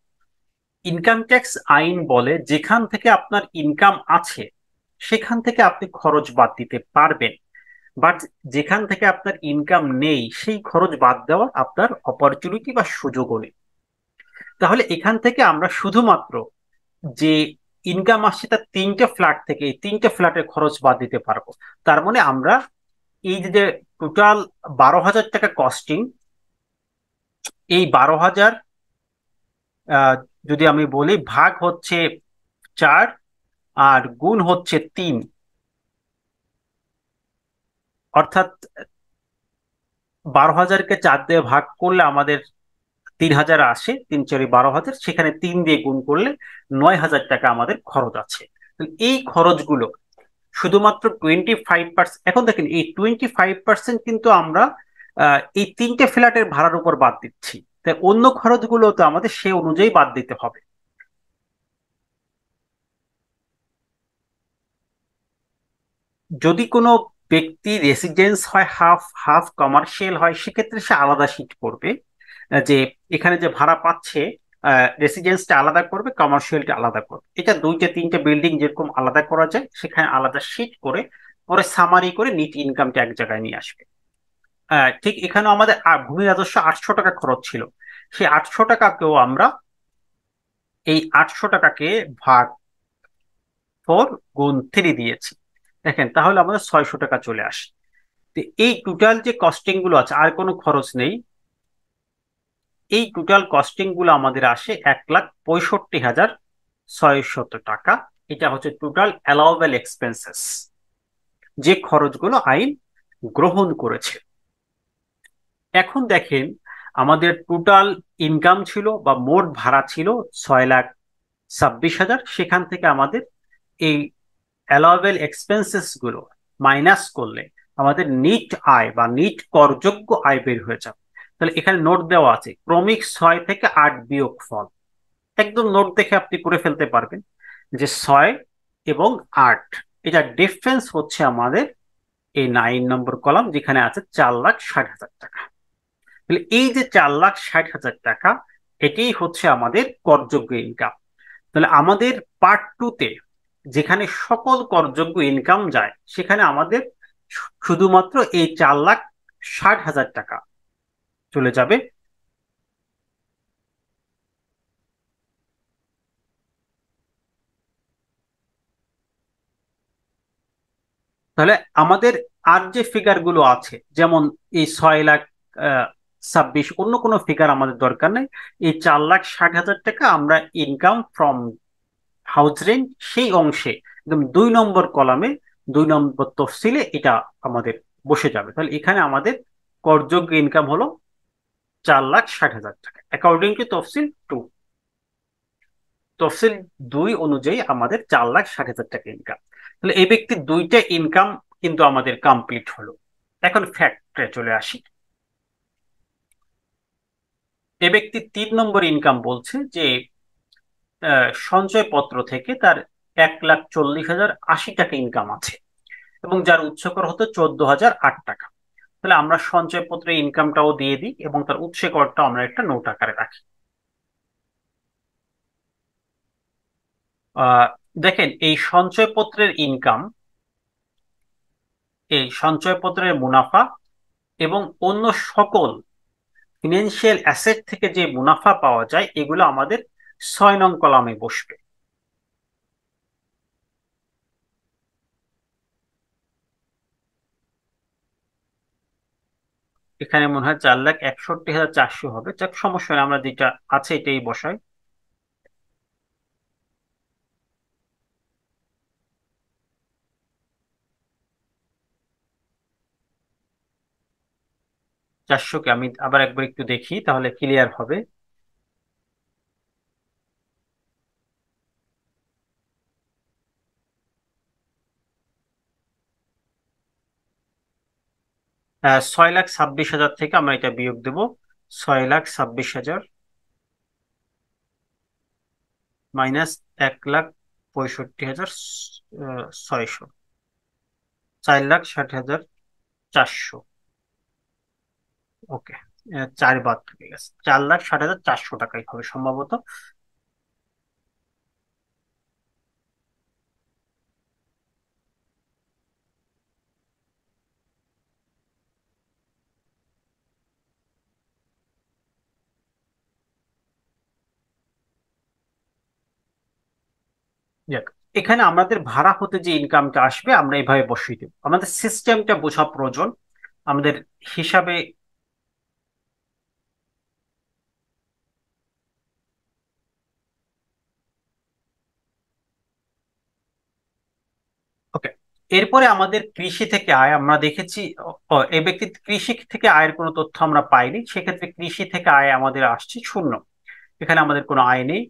ইনকাম ট্যাক্স আইন বলে যেখান থেকে আপনার ইনকাম আছে সেখান থেকে আপনি খরচ বাদ দিতে পারবেন বাট যেখান থেকে আপনার ইনকাম নেই সেই খরচ বাদ দেওয়ার আপনার অপরচুনিটি বা সুযোগও নেই তাহলে এখান থেকে আমরা শুধুমাত্র যে ইনকাম আসছে তার তিনটে ফ্ল্যাট থেকে এই তিনটে ফ্ল্যাটের খরচ বাদ দিতে পারবো তার মানে আমরা এই যে টোটাল বারো হাজার টাকা কস্টিং এই বারো হাজার যদি আমি বলি ভাগ হচ্ছে চার আর গুণ হচ্ছে তিন অর্থাৎ বারো হাজারকে চার দিয়ে ভাগ করলে আমাদের তিন হাজার আসে তিন চারি বারো হাজার সেখানে তিন দিয়ে গুণ করলে নয় হাজার টাকা আমাদের খরচ আছে এই খরচগুলো শুধুমাত্র টোয়েন্টি ফাইভ পার্সেন্ট এখন দেখেন এই টোয়েন্টি ফাইভ পার্সেন্ট কিন্তু আমরা এই তিনটে ফ্ল্যাটের ভাড়ার উপর বাদ দিচ্ছি তাই অন্য খরচগুলো তো আমাদের সে অনুযায়ী বাদ দিতে হবে যদি কোনো ব্যক্তি রেসিডেন্স হয় হাফ হাফ কমার্শিয়াল হয় সেক্ষেত্রে সে আলাদা শিট করবে যে এখানে যে ভাড়া পাচ্ছে রেসিডেন্সটা আলাদা করবে কমার্শিয়ালটা আলাদা করবে এটা দুইটা তিনটা বিল্ডিং যেরকম আলাদা করা যায় সেখানে আলাদা শিট করে পরে সামারি করে নিট ইনকামটা এক জায়গায় নিয়ে আসবে ঠিক এখানে আমাদের ভূমি রাজস্ব আটশো টাকা খরচ ছিল সেই আটশো টাকাকেও আমরা এই আটশো টাকাকে ভাগ ফোর গুণ থ্রি দিয়েছি দেখেন তাহলে আমাদের ছয়শো টাকা চলে আসে এই টোটাল যে কস্টিং গুলো আছে আর কোনো খরচ নেই এই টোটাল কস্টিংগুলো আমাদের আসে এক লাখ পঁয়ষট্টি হাজার ছয়শত টাকা এটা হচ্ছে টোটাল অ্যালাউবেল এক্সপেন্সেস যে খরচগুলো আইন গ্রহণ করেছে এখন দেখেন আমাদের টোটাল ইনকাম ছিল বা মোট ভাড়া ছিল ছয় লাখ ছাব্বিশ হাজার সেখান থেকে আমাদের এই অ্যালাওয়েবল এক্সপেন্সেসগুলো মাইনাস করলে আমাদের নিট আয় বা নিট করযোগ্য আয় বের হয়ে যাবে তাহলে এখানে নোট দেওয়া আছে ক্রমিক ছয় থেকে আট বিয়োগ ফল একদম নোট দেখে আপনি করে ফেলতে পারবেন যে ছয় এবং আট এটা ডিফারেন্স হচ্ছে আমাদের এই নাইন নম্বর কলাম যেখানে আছে চার লাখ ষাট হাজার টাকা তাহলে এই যে চার লাখ ষাট হাজার টাকা এটাই হচ্ছে আমাদের করযোগ্য ইনকাম তাহলে আমাদের পার্ট টুতে যেখানে সকল করযোগ্য ইনকাম যায় সেখানে আমাদের শুধুমাত্র এই চার লাখ ষাট হাজার টাকা চলে যাবে তাহলে আমাদের আর যে ফিগার গুলো আছে যেমন এই ছয় লাখ ছাব্বিশ অন্য কোনো ফিগার আমাদের দরকার নেই এই চার লাখ ষাট হাজার টাকা আমরা ইনকাম ফ্রম হাউস রেন্ট সেই অংশে একদম দুই নম্বর কলামে দুই নম্বর তফসিলে এটা আমাদের বসে যাবে তাহলে এখানে আমাদের করযোগ্য ইনকাম হলো চার লাখ ষাট হাজার টাকা অ্যাকর্ডিং টু তফসিল টু তফসিল দুই অনুযায়ী আমাদের চার লাখ ষাট হাজার টাকা ইনকাম তাহলে এই ব্যক্তি দুইটা ইনকাম কিন্তু আমাদের কমপ্লিট হলো এখন ফ্যাক্টরে চলে আসি এ ব্যক্তি তিন নম্বর ইনকাম বলছে যে সঞ্চয়পত্র থেকে তার এক লাখ চল্লিশ হাজার আশি টাকা ইনকাম আছে এবং যার উৎসকর হতো চোদ্দ হাজার আট টাকা তাহলে আমরা সঞ্চয়পত্রে ইনকামটাও দিয়ে দিই এবং তার উৎসে করটাও আমরা একটা নোট আকারে রাখি দেখেন এই সঞ্চয়পত্রের ইনকাম এই সঞ্চয়পত্রের মুনাফা এবং অন্য সকল ফিনান্সিয়াল অ্যাসেট থেকে যে মুনাফা পাওয়া যায় এগুলো আমাদের ছয় নং কলামে বসবে এখানে মনে হয় চার লাখ একষট্টি হাজার চারশো হবে যাক সমস্যা নেই আমরা যেটা আছে এটাই বসাই চারশোকে আমি আবার একবার একটু দেখি তাহলে ক্লিয়ার হবে ছয় লাখ ছাব্বিশ হাজার থেকে আমরা এটা বিয়োগ দেব ছয় লাখ ছাব্বিশ হাজার মাইনাস এক লাখ পঁয়ষট্টি হাজার ছয়শো চার লাখ ষাট হাজার চারশো ওকে চার বাদ থেকে গেছে চার লাখ ষাট হাজার চারশো টাকাই হবে সম্ভবত এখানে আমাদের ভাড়া হতে যে ইনকামটা আসবে আমরা এইভাবে বসিয়ে দেব আমাদের সিস্টেমটা বোঝা প্রয়োজন আমাদের হিসাবে ওকে এরপরে আমাদের কৃষি থেকে আয় আমরা দেখেছি এই ব্যক্তি কৃষি থেকে আয়ের কোনো তথ্য আমরা পাইনি সেক্ষেত্রে কৃষি থেকে আয় আমাদের আসছে শূন্য এখানে আমাদের কোনো আয় নেই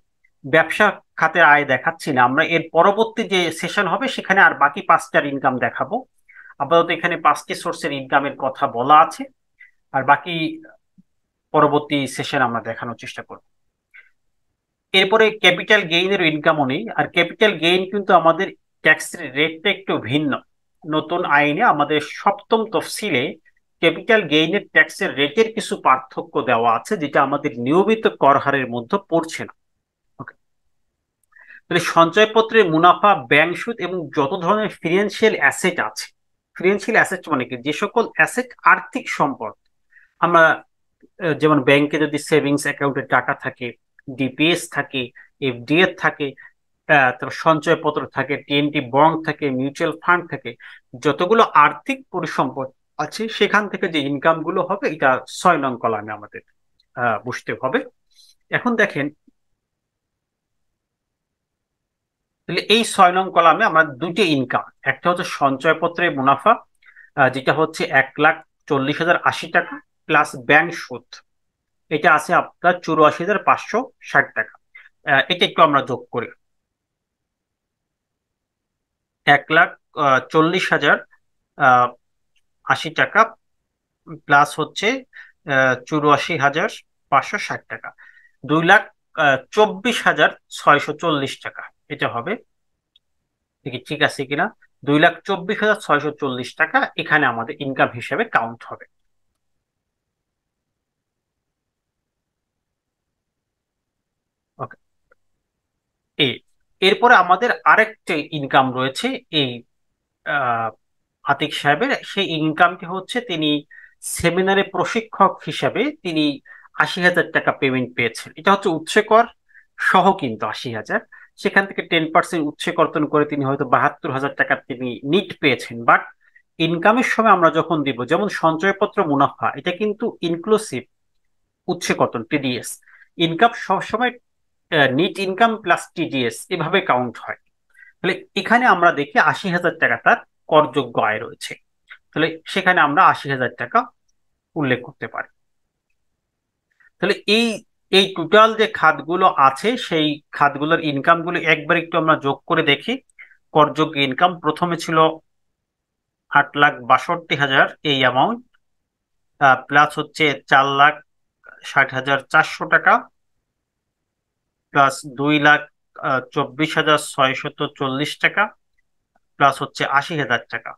ব্যবসা খাতের আয় দেখাচ্ছি না আমরা এর পরবর্তী যে সেশন হবে সেখানে আর বাকি পাঁচটার ইনকাম দেখাবো আপাতত এখানে পাঁচটি সোর্সের ইনকামের কথা বলা আছে আর বাকি পরবর্তী সেশন আমরা দেখানোর চেষ্টা করব এরপরে ক্যাপিটাল গেইনের ইনকামও নেই আর ক্যাপিটাল গেইন কিন্তু আমাদের ট্যাক্স রেটটা একটু ভিন্ন নতুন আইনে আমাদের সপ্তম তফসিলে ক্যাপিটাল গেইনের ট্যাক্সের রেটের কিছু পার্থক্য দেওয়া আছে যেটা আমাদের নিয়মিত কর হারের মধ্যে পড়ছে না তাহলে সঞ্চয়পত্রে মুনাফা ব্যাংক সুদ এবং যত ধরনের ফিনান্সিয়াল অ্যাসেট আছে ফিনান্সিয়াল অ্যাসেট মানে কি যে সকল অ্যাসেট আর্থিক সম্পদ আমরা যেমন ব্যাংকে যদি সেভিংস অ্যাকাউন্টে টাকা থাকে ডিপিএস থাকে এফডিএ থাকে তারপর সঞ্চয়পত্র থাকে টিএনটি বন্ড থাকে মিউচুয়াল ফান্ড থাকে যতগুলো আর্থিক পরিসম্পদ আছে সেখান থেকে যে ইনকামগুলো হবে এটা ছয় নং কলামে আমাদের বুঝতে হবে এখন দেখেন তাহলে এই ছয় নং কলামে আমরা দুটি ইনকাম একটা হচ্ছে সঞ্চয়পত্রে মুনাফা যেটা হচ্ছে এক লাখ চল্লিশ হাজার আশি টাকা প্লাস ব্যাংক সুদ এটা আছে আপনার চুরাশি হাজার পাঁচশো ষাট টাকা এটা একটু আমরা যোগ করি এক লাখ চল্লিশ হাজার আশি টাকা প্লাস হচ্ছে চুরাশি হাজার পাঁচশো ষাট টাকা দুই লাখ চব্বিশ হাজার ছয়শো চল্লিশ টাকা এটা হবে ঠিক আছে কিনা দুই লাখ চব্বিশ হাজার ছয়শো চল্লিশ টাকা এখানে আমাদের ইনকাম হিসেবে কাউন্ট হবে এরপরে আমাদের আরেকটি ইনকাম রয়েছে এই আতিক সাহেবের সেই ইনকামটি হচ্ছে তিনি সেমিনারে প্রশিক্ষক হিসাবে তিনি আশি হাজার টাকা পেমেন্ট পেয়েছেন এটা হচ্ছে উৎসকর সহ কিন্তু আশি হাজার সেখান থেকে টেন পার্সেন্ট উচ্ছে কর্তন করে তিনি হয়তো বাহাত্তর হাজার টাকা তিনি নিট পেয়েছেন বাট ইনকামের সময় আমরা যখন দিব যেমন সঞ্চয়পত্র মুনাফা এটা কিন্তু ইনক্লুসিভ উচ্ছে কর্তন টিডিএস ইনকাম সবসময় নিট ইনকাম প্লাস টিডিএস এভাবে কাউন্ট হয় তাহলে এখানে আমরা দেখি আশি হাজার টাকা তার করযোগ্য আয় রয়েছে তাহলে সেখানে আমরা আশি হাজার টাকা উল্লেখ করতে পারি তাহলে এই এই টোটাল যে খাতগুলো আছে সেই খাতগুলোর ইনকামগুলো একবার একটু আমরা যোগ করে দেখি করযোগ্য ইনকাম প্রথমে ছিল আট লাখ বাষট্টি হাজার এই অ্যামাউন্ট প্লাস হচ্ছে চার লাখ ষাট হাজার চারশো টাকা প্লাস দুই লাখ চব্বিশ হাজার ছয়শত চল্লিশ টাকা প্লাস হচ্ছে আশি হাজার টাকা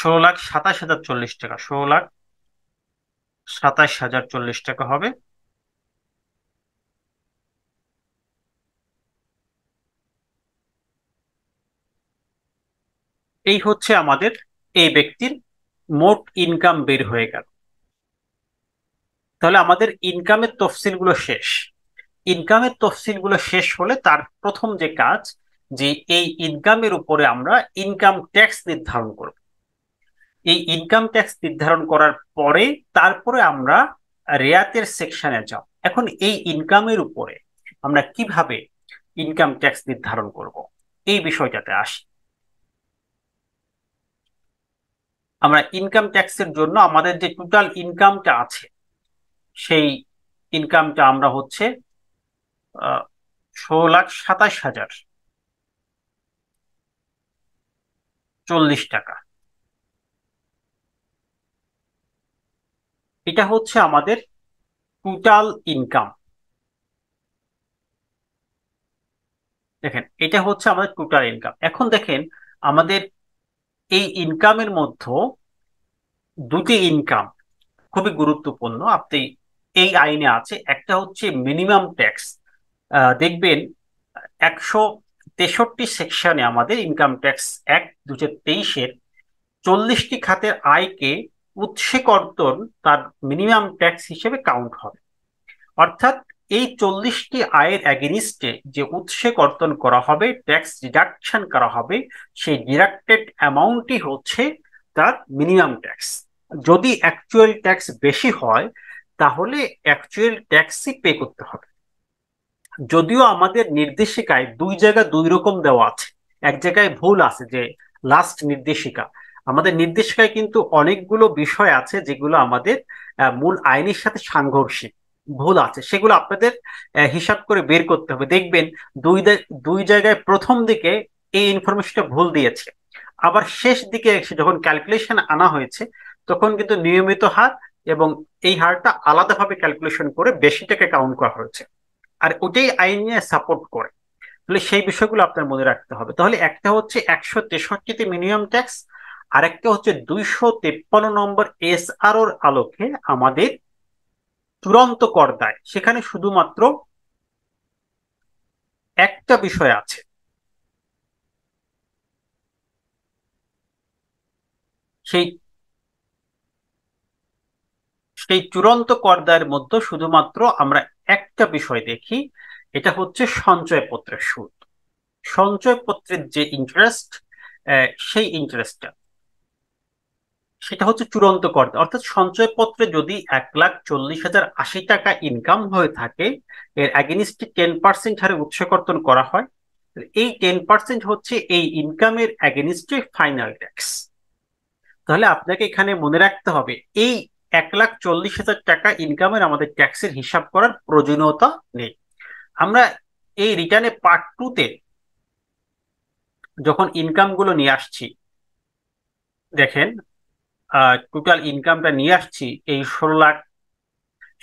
ষোলো লাখ সাতাশ হাজার চল্লিশ টাকা ষোলো লাখ সাতাশ হাজার চল্লিশ টাকা হবে এই হচ্ছে আমাদের এই ব্যক্তির মোট ইনকাম বের হয়ে গেল তাহলে আমাদের ইনকামের তফসিলগুলো শেষ ইনকামের তফসিলগুলো শেষ হলে তার প্রথম যে কাজ যে এই ইনকামের উপরে আমরা ইনকাম ট্যাক্স নির্ধারণ করব এই ইনকাম ট্যাক্স নির্ধারণ করার পরে তারপরে আমরা রেয়াতের সেকশনে যাও এখন এই ইনকামের উপরে আমরা কিভাবে ইনকাম ট্যাক্স নির্ধারণ করব এই বিষয়টাতে আসি আমরা ইনকাম ট্যাক্সের জন্য আমাদের যে টোটাল ইনকামটা আছে সেই ইনকামটা আমরা হচ্ছে ষোলো লাখ সাতাশ হাজার চল্লিশ টাকা এটা হচ্ছে আমাদের টোটাল ইনকাম দেখেন এটা হচ্ছে আমাদের টোটাল ইনকাম এখন দেখেন আমাদের এই ইনকামের মধ্যে দুটি ইনকাম খুবই গুরুত্বপূর্ণ আপনি এই আইনে আছে একটা হচ্ছে মিনিমাম ট্যাক্স দেখবেন একশো তেষট্টি সেকশনে আমাদের ইনকাম ট্যাক্স অ্যাক্ট দু হাজার তেইশের চল্লিশটি খাতের আয়কে উৎসে কর্তন তার মিনিমাম ট্যাক্স হিসেবে কাউন্ট হবে অর্থাৎ এই চল্লিশটি আয়ের অ্যাগেনিস্টে যে উৎসে কর্তন করা হবে ট্যাক্স ডিডাকশন করা হবে সেই ডিডাক্টেড অ্যামাউন্টই হচ্ছে তার মিনিমাম ট্যাক্স যদি অ্যাকচুয়াল ট্যাক্স বেশি হয় তাহলে অ্যাকচুয়াল ট্যাক্সই পে করতে হবে যদিও আমাদের নির্দেশিকায় দুই জায়গা দুই রকম দেওয়া আছে এক জায়গায় ভুল আছে যে লাস্ট নির্দেশিকা আমাদের নির্দেশিকায় কিন্তু অনেকগুলো বিষয় আছে যেগুলো আমাদের মূল আইনের সাথে সাংঘর্ষিক ভুল আছে সেগুলো আপনাদের হিসাব করে বের করতে হবে দেখবেন দুই দুই জায়গায় প্রথম দিকে এই ইনফরমেশনটা ভুল দিয়েছে আবার শেষ দিকে যখন ক্যালকুলেশন আনা হয়েছে তখন কিন্তু নিয়মিত হার এবং এই হারটা আলাদাভাবে ক্যালকুলেশন করে বেশিটাকে কাউন্ট করা হয়েছে আর ওটাই আইন নিয়ে সাপোর্ট করে তাহলে সেই বিষয়গুলো আপনার মনে রাখতে হবে তাহলে একটা হচ্ছে একশো তেষট্টিতে মিনিমাম ট্যাক্স আর একটা হচ্ছে দুইশো তেপ্পান্ন নম্বর এসআরওর আলোকে আমাদের তুরন্ত কর দেয় সেখানে শুধুমাত্র একটা বিষয় আছে সেই সেই চূড়ান্ত করদায়ের মধ্যে শুধুমাত্র আমরা একটা বিষয় দেখি এটা হচ্ছে সঞ্চয়পত্রের সুদ সঞ্চয়পত্রের যে ইন্টারেস্ট সেই ইন্টারেস্টটা সেটা হচ্ছে চূড়ান্ত কর অর্থাৎ সঞ্চয়পত্রে যদি এক লাখ চল্লিশ হাজার আশি টাকা ইনকাম হয়ে থাকে এর অ্যাগেনিস্টে টেন পার্সেন্ট হারে উৎসকর্তন করা হয় এই টেন পার্সেন্ট হচ্ছে এই ইনকামের অ্যাগেনিস্টে ফাইনাল ট্যাক্স তাহলে আপনাকে এখানে মনে রাখতে হবে এই এক লাখ চল্লিশ হাজার টাকা ইনকামের আমাদের ট্যাক্সের হিসাব করার প্রয়োজনীয়তা নেই আমরা এই রিটার্নে পার্ট টুতে যখন ইনকামগুলো নিয়ে আসছি দেখেন টোটাল ইনকামটা নিয়ে আসছি এই ষোলো লাখ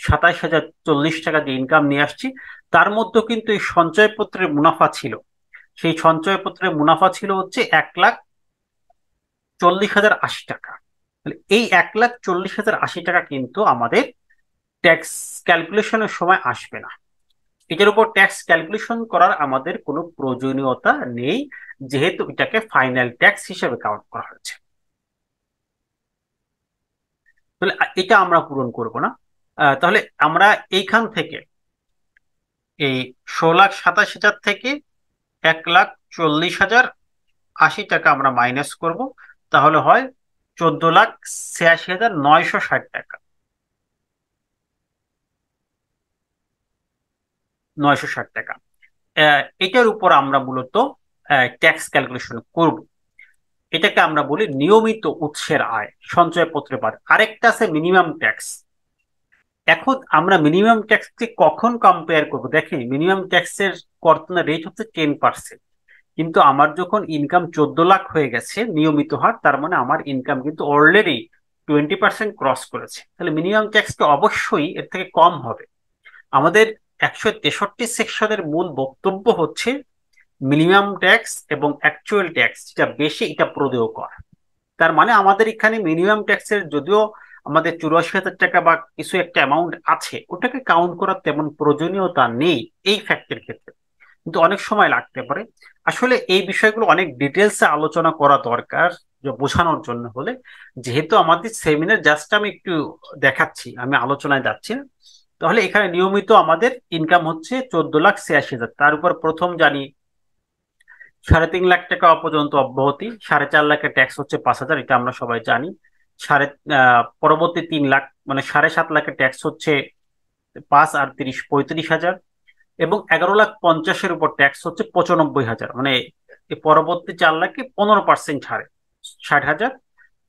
সাতাশ হাজার চল্লিশ টাকা যে ইনকাম নিয়ে আসছি তার মধ্যে কিন্তু এই সঞ্চয়পত্রের মুনাফা ছিল সেই সঞ্চয়পত্রের মুনাফা ছিল হচ্ছে এক লাখ চল্লিশ হাজার আশি টাকা এই এক লাখ চল্লিশ হাজার আশি টাকা কিন্তু আমাদের ট্যাক্স ক্যালকুলেশনের সময় আসবে না এটার উপর ট্যাক্স ক্যালকুলেশন করার আমাদের কোনো প্রয়োজনীয়তা নেই যেহেতু এটাকে ফাইনাল ট্যাক্স হিসেবে কাউন্ট করা হয়েছে তাহলে এটা আমরা পূরণ করব না তাহলে আমরা এইখান থেকে এই ষোলো লাখ সাতাশ হাজার থেকে এক লাখ চল্লিশ হাজার আশি টাকা আমরা মাইনাস করব তাহলে হয় চোদ্দ লাখ ছিয়াশি হাজার নয়শো ষাট টাকা নয়শো ষাট টাকা এটার উপর আমরা মূলত ট্যাক্স ক্যালকুলেশন করব এটাকে আমরা বলি নিয়মিত উৎসের আয় সঞ্চয়পত্রে বাদ আরেকটা আছে মিনিমাম ট্যাক্স এখন আমরা মিনিমাম ট্যাক্সকে কখন কম্পেয়ার করব দেখেন মিনিমাম ট্যাক্সের কর্তনা রেট হচ্ছে টেন পার্সেন্ট কিন্তু আমার যখন ইনকাম চোদ্দ লাখ হয়ে গেছে নিয়মিত হার তার মানে আমার ইনকাম কিন্তু অলরেডি টোয়েন্টি পার্সেন্ট ক্রস করেছে তাহলে মিনিমাম ট্যাক্সটা অবশ্যই এর থেকে কম হবে আমাদের একশো তেষট্টি সেকশনের মূল বক্তব্য হচ্ছে মিনিমাম ট্যাক্স এবং অ্যাকচুয়াল ট্যাক্স যেটা বেশি এটা প্রদেয় কর তার মানে আমাদের এখানে মিনিমাম ট্যাক্সের যদিও আমাদের চুরাশি হাজার টাকা বা কিছু একটা অ্যামাউন্ট আছে ওটাকে কাউন্ট করার তেমন প্রয়োজনীয়তা নেই এই ফ্যাক্টের ক্ষেত্রে কিন্তু অনেক সময় লাগতে পারে আসলে এই বিষয়গুলো অনেক ডিটেলসে আলোচনা করা দরকার বোঝানোর জন্য হলে যেহেতু আমাদের সেমিনার জাস্ট আমি একটু দেখাচ্ছি আমি আলোচনায় যাচ্ছি তাহলে এখানে নিয়মিত আমাদের ইনকাম হচ্ছে চোদ্দ লাখ ছিয়াশি হাজার তার উপর প্রথম জানি সাড়ে তিন লাখ টাকা অপর্যন্ত অব্যাহতি সাড়ে চার লাখের ট্যাক্স হচ্ছে পাঁচ হাজার এটা আমরা সবাই জানি সাড়ে পরবর্তী তিন লাখ মানে সাড়ে সাত লাখের ট্যাক্স হচ্ছে পাঁচ আর তিরিশ পঁয়ত্রিশ হাজার এবং এগারো লাখ পঞ্চাশের উপর ট্যাক্স হচ্ছে পঁচানব্বই হাজার মানে পরবর্তী চার লাখে পনেরো পার্সেন্ট ছাড়ে ষাট হাজার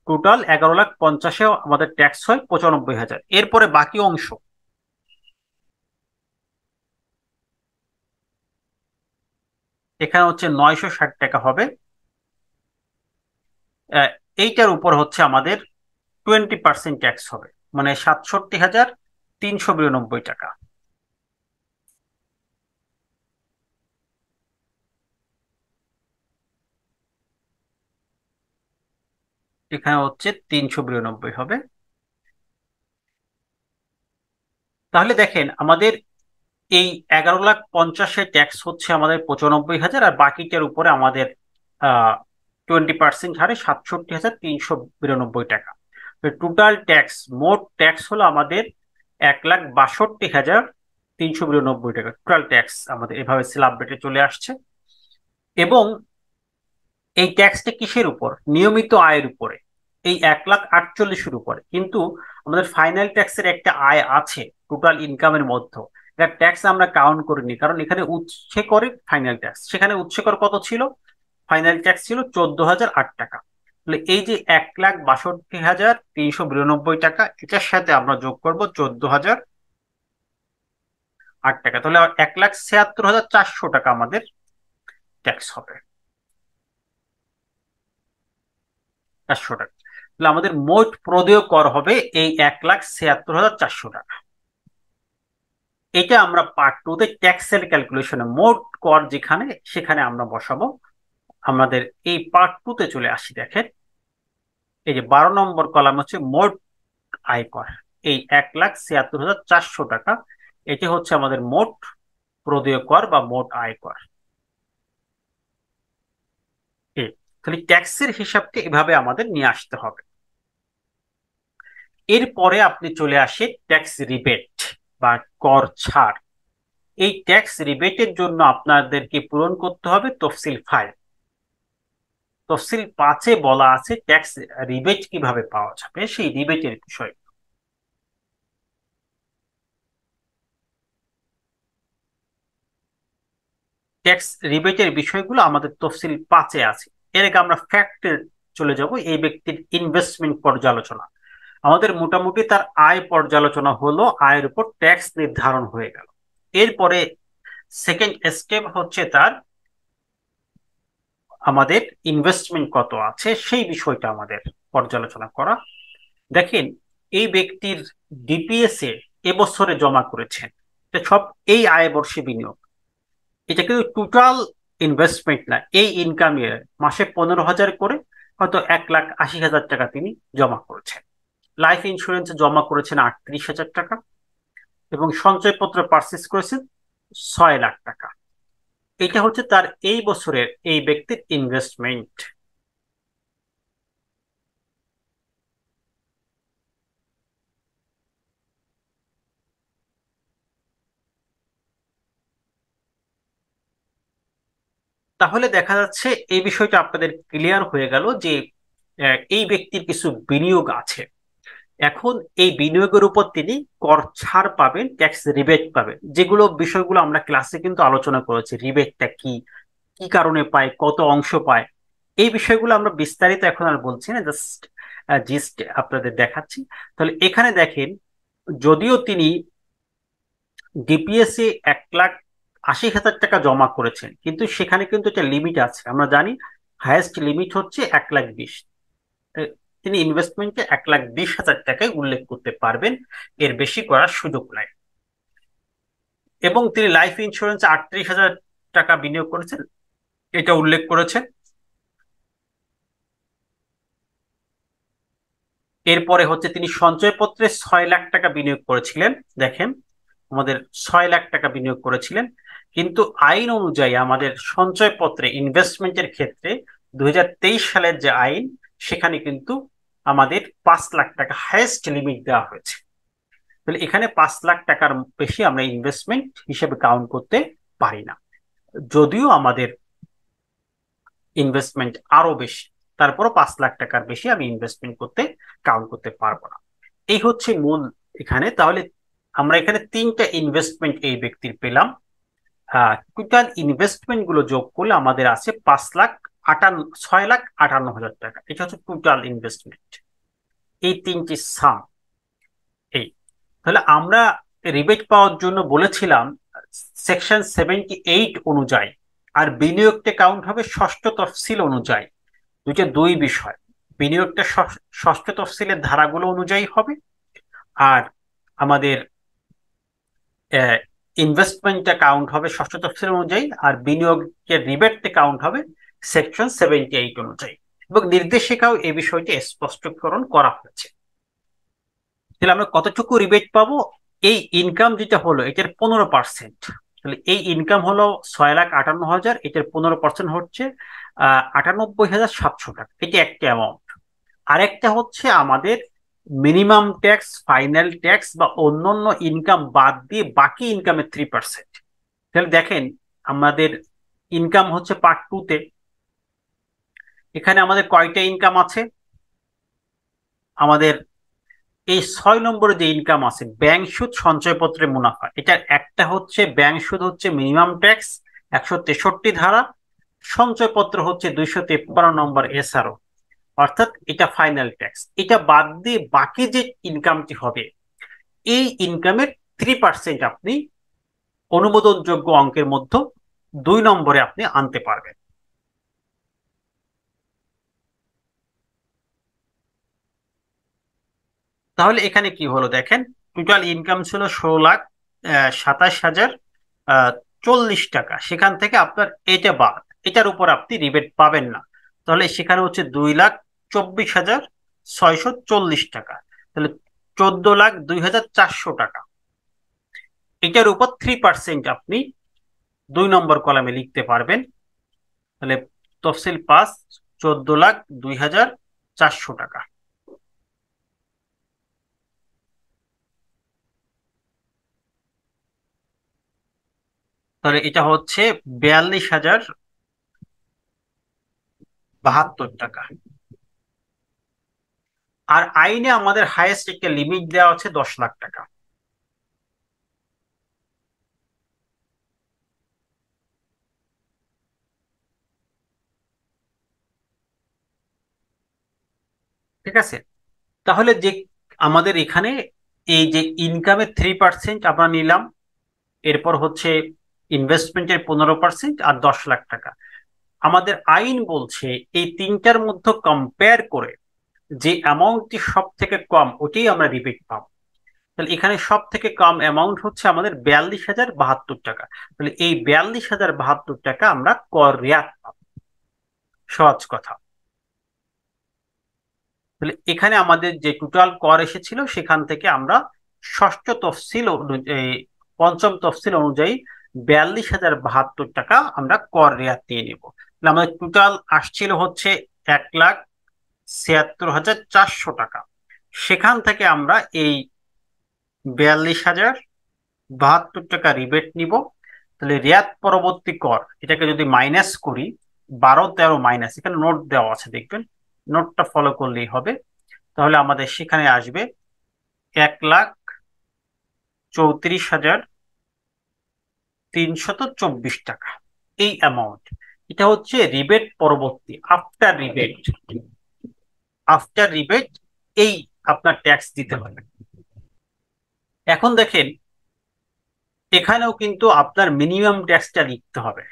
টোটাল এগারো লাখ পঞ্চাশেও আমাদের ট্যাক্স হয় পঁচানব্বই হাজার এরপরে বাকি অংশ এখানে হচ্ছে নয়শো ষাট টাকা হবে এইটার উপর হচ্ছে আমাদের টোয়েন্টি পার্সেন্ট ট্যাক্স হবে মানে সাতষট্টি হাজার তিনশো বিরানব্বই টাকা এখানে হচ্ছে তিনশো বিরানব্বই হবে তাহলে দেখেন আমাদের এই এগারো লাখ পঞ্চাশে ট্যাক্স হচ্ছে আমাদের পঁচানব্বই হাজার আর বাকিটার উপরে আমাদের টোয়েন্টি পার্সেন্ট হারে সাতষট্টি হাজার তিনশো বিরানব্বই টাকা টোটাল ট্যাক্স মোট ট্যাক্স হলো আমাদের এক লাখ বাষট্টি হাজার তিনশো বিরানব্বই টাকা টোটাল ট্যাক্স আমাদের এভাবে স্ল্যাব রেটে চলে আসছে এবং এই ট্যাক্সটা কিসের উপর নিয়মিত আয়ের উপরে এই এক লাখ আটচল্লিশের উপরে কিন্তু আমাদের ফাইনাল ট্যাক্সের একটা আয় আছে টোটাল ইনকামের মধ্যে এটা ট্যাক্স আমরা কাউন্ট করিনি কারণ এখানে উচ্ছে করে ফাইনাল ট্যাক্স সেখানে উচ্ছে কর কত ছিল ফাইনাল ট্যাক্স ছিল চোদ্দ হাজার আট টাকা তাহলে এই যে এক লাখ বাষট্টি হাজার তিনশো বিরানব্বই টাকা এটার সাথে আমরা যোগ করব চোদ্দ হাজার আট টাকা তাহলে এক লাখ ছিয়াত্তর হাজার চারশো টাকা আমাদের ট্যাক্স হবে চারশো টাকা তাহলে আমাদের মোট প্রদেয় কর হবে এই এক লাখ ছিয়াত্তর হাজার চারশো টাকা এটা আমরা পার্ট টু তে ট্যাক্সের ক্যালকুলেশনে মোট কর যেখানে সেখানে আমরা বসাবো আমাদের এই পার্ট টু তে চলে আসি দেখেন এই যে বারো নম্বর কলাম হচ্ছে মোট আয়কর এই এক লাখ ছিয়াত্তর হাজার চারশো টাকা এটি হচ্ছে আমাদের মোট প্রদেয় কর বা মোট আয়কর তাহলে ট্যাক্সের হিসাবকে এভাবে আমাদের নিয়ে আসতে হবে এরপরে আপনি চলে আসে ট্যাক্স রিবেট বা কর ছাড় এই ট্যাক্স রিবেটের জন্য আপনাদেরকে পূরণ করতে হবে তফসিল ফাইভ তফসিল পাঁচে বলা আছে ট্যাক্স রিবেট কিভাবে পাওয়া যাবে সেই রিবেটের বিষয় ট্যাক্স রিবেটের বিষয়গুলো আমাদের তফসিল পাঁচে আছে এর আগে আমরা ফ্যাক্টে চলে যাব এই ব্যক্তির ইনভেস্টমেন্ট পর্যালোচনা আমাদের মোটামুটি তার আয় পর্যালোচনা হলো আয়ের উপর ট্যাক্স নির্ধারণ হয়ে গেল এরপরে সেকেন্ড স্টেপ হচ্ছে তার আমাদের ইনভেস্টমেন্ট কত আছে সেই বিষয়টা আমাদের পর্যালোচনা করা দেখেন এই ব্যক্তির ডিপিএস এ এবছরে জমা করেছেন সব এই আয় বর্ষে বিনিয়োগ এটা কিন্তু টোটাল ইনভেস্টমেন্ট না এই ইনকাম মাসে পনেরো হাজার করে হয়তো এক লাখ আশি হাজার টাকা তিনি জমা করেছেন লাইফ ইন্স্যুরেন্সে জমা করেছেন আটত্রিশ হাজার টাকা এবং সঞ্চয়পত্র পার্সেস করেছেন ছয় লাখ টাকা এটা হচ্ছে তার এই বছরের এই ব্যক্তির ইনভেস্টমেন্ট তাহলে দেখা যাচ্ছে এই বিষয়টা আপনাদের ক্লিয়ার হয়ে গেল যে এই ব্যক্তির কিছু বিনিয়োগ আছে এখন এই বিনিয়োগের উপর তিনি কর ছাড় পাবেন ট্যাক্স রিবেট পাবেন যেগুলো বিষয়গুলো আমরা ক্লাসে কিন্তু আলোচনা করেছি রিবেটটা কি কি কারণে পায় কত অংশ পায় এই বিষয়গুলো আমরা বিস্তারিত এখন আর বলছি না জাস্ট জিস্ট আপনাদের দেখাচ্ছি তাহলে এখানে দেখেন যদিও তিনি ডিপিএসে e এক লাখ আশি হাজার টাকা জমা করেছেন কিন্তু সেখানে কিন্তু একটা লিমিট আছে আমরা জানি হায়েস্ট লিমিট হচ্ছে এক লাখ বিশ তিনি ইনভেস্টমেন্টে এক লাখ বিশ হাজার টাকায় উল্লেখ করতে পারবেন এর বেশি করার সুযোগ নাই এবং তিনি লাইফ ইন্স্যুরেন্স আটত্রিশ হাজার টাকা বিনিয়োগ করেছেন এটা উল্লেখ করেছেন এরপরে হচ্ছে তিনি সঞ্চয়পত্রে ছয় লাখ টাকা বিনিয়োগ করেছিলেন দেখেন আমাদের ছয় লাখ টাকা বিনিয়োগ করেছিলেন কিন্তু আইন অনুযায়ী আমাদের সঞ্চয়পত্রে ইনভেস্টমেন্টের ক্ষেত্রে দুই সালের যে আইন সেখানে কিন্তু আমাদের পাঁচ লাখ টাকা হায়েস্ট লিমিট দেওয়া হয়েছে তাহলে এখানে পাঁচ লাখ টাকার বেশি আমরা ইনভেস্টমেন্ট হিসেবে কাউন্ট করতে পারি না যদিও আমাদের ইনভেস্টমেন্ট আরো বেশি তারপরও পাঁচ লাখ টাকার বেশি আমি ইনভেস্টমেন্ট করতে কাউন্ট করতে পারবো না এই হচ্ছে মূল এখানে তাহলে আমরা এখানে তিনটা ইনভেস্টমেন্ট এই ব্যক্তির পেলাম টোটাল ইনভেস্টমেন্ট গুলো যোগ করলে আমাদের আছে পাঁচ লাখ আটান্ন ছয় লাখ আটান্ন হাজার টাকা এটা হচ্ছে টোটাল ইনভেস্টমেন্ট এই তিনটি সাম এই তাহলে আমরা রিবেট পাওয়ার জন্য বলেছিলাম সেকশন সেভেন্টি এইট অনুযায়ী আর বিনিয়োগটা কাউন্ট হবে ষষ্ঠ তফসিল অনুযায়ী দুইটা দুই বিষয় বিনিয়োগটা ষষ্ঠ তফসিলের ধারাগুলো অনুযায়ী হবে আর আমাদের ইনভেস্টমেন্টটা কাউন্ট হবে ষষ্ঠ তফসিল অনুযায়ী আর বিনিয়োগের রিবেটটা কাউন্ট হবে সেকশন সেভেন্টি এইট অনুযায়ী এবং নির্দেশিকাও এই বিষয়টি স্পষ্টকরণ করা হয়েছে তাহলে আমরা কতটুকু রিবেট পাবো এই ইনকাম যেটা হলো এটার পনেরো পার্সেন্ট তাহলে এই ইনকাম হলো ছয় লাখ আটান্ন হাজার এটার পনেরো পার্সেন্ট হচ্ছে আটানব্বই হাজার সাতশো টাকা এটি একটা অ্যামাউন্ট আরেকটা হচ্ছে আমাদের মিনিমাম ট্যাক্স ফাইনাল ট্যাক্স বা অন্যান্য ইনকাম বাদ দিয়ে বাকি ইনকামের থ্রি পার্সেন্ট তাহলে দেখেন আমাদের ইনকাম হচ্ছে পার্ট টুতে এখানে আমাদের কয়টা ইনকাম আছে আমাদের এই ছয় নম্বরে যে ইনকাম আছে ব্যাংক সুদ সঞ্চয়পত্রের মুনাফা এটার একটা হচ্ছে ব্যাংক সুদ হচ্ছে মিনিমাম ট্যাক্স একশো তেষট্টি ধারা সঞ্চয়পত্র হচ্ছে দুইশো তেপ্পান্ন নম্বর এসআরও অর্থাৎ এটা ফাইনাল ট্যাক্স এটা বাদ দিয়ে বাকি যে ইনকামটি হবে এই ইনকামের থ্রি পার্সেন্ট আপনি অনুমোদনযোগ্য অঙ্কের মধ্যে দুই নম্বরে আপনি আনতে পারবেন তাহলে এখানে কি হলো দেখেন টোটাল ইনকাম ছিল ষোলো লাখ সাতাশ হাজার চল্লিশ টাকা সেখান থেকে আপনার এটা বাদ এটার উপর আপনি রিবেট পাবেন না তাহলে সেখানে হচ্ছে দুই লাখ চব্বিশ হাজার ছয়শো চল্লিশ টাকা তাহলে চোদ্দ লাখ দুই হাজার চারশো টাকা এটার উপর থ্রি পার্সেন্ট আপনি দুই নম্বর কলামে লিখতে পারবেন তাহলে তফসিল পাস চোদ্দ লাখ দুই হাজার চারশো টাকা তাহলে এটা হচ্ছে বিয়াল্লিশ হাজার বাহাত্তর টাকা আর আইনে আমাদের হায়েস্ট একটা লিমিট দেওয়া আছে দশ লাখ টাকা ঠিক আছে তাহলে যে আমাদের এখানে এই যে ইনকামের থ্রি পার্সেন্ট আমরা নিলাম এরপর হচ্ছে ইনভেস্টমেন্টের পনেরো পার্সেন্ট আর দশ লাখ টাকা আমাদের আইন বলছে এই তিনটার মধ্যে কম্পেয়ার করে যে অ্যামাউন্টটি সব থেকে কম ওটাই আমরা রিবেট পাব তাহলে এখানে সব থেকে কম অ্যামাউন্ট হচ্ছে আমাদের বিয়াল্লিশ হাজার বাহাত্তর টাকা তাহলে এই বিয়াল্লিশ হাজার বাহাত্তর টাকা আমরা কর রেয়াত পাব সহজ কথা তাহলে এখানে আমাদের যে টোটাল কর এসেছিল সেখান থেকে আমরা ষষ্ঠ তফসিল পঞ্চম তফসিল অনুযায়ী বিয়াল্লিশ হাজার বাহাত্তর টাকা আমরা কর রেয়াত নিয়ে নেব তাহলে আমাদের টোটাল আসছিল হচ্ছে এক লাখ ছিয়াত্তর হাজার চারশো টাকা সেখান থেকে আমরা এই বিয়াল্লিশ হাজার বাহাত্তর টাকা রিবেট নিব তাহলে রেয়াত পরবর্তী কর এটাকে যদি মাইনাস করি বারো তেরো মাইনাস এখানে নোট দেওয়া আছে দেখবেন নোটটা ফলো করলেই হবে তাহলে আমাদের সেখানে আসবে এক লাখ চৌত্রিশ হাজার তিনশত চব্বিশ টাকা এই অ্যামাউন্ট এটা হচ্ছে রিবেট পরবর্তী আফটার রিবেট আফটার রিবেট এই আপনার ট্যাক্স দিতে হবে এখন দেখেন এখানেও কিন্তু আপনার মিনিমাম ট্যাক্সটা লিখতে হবে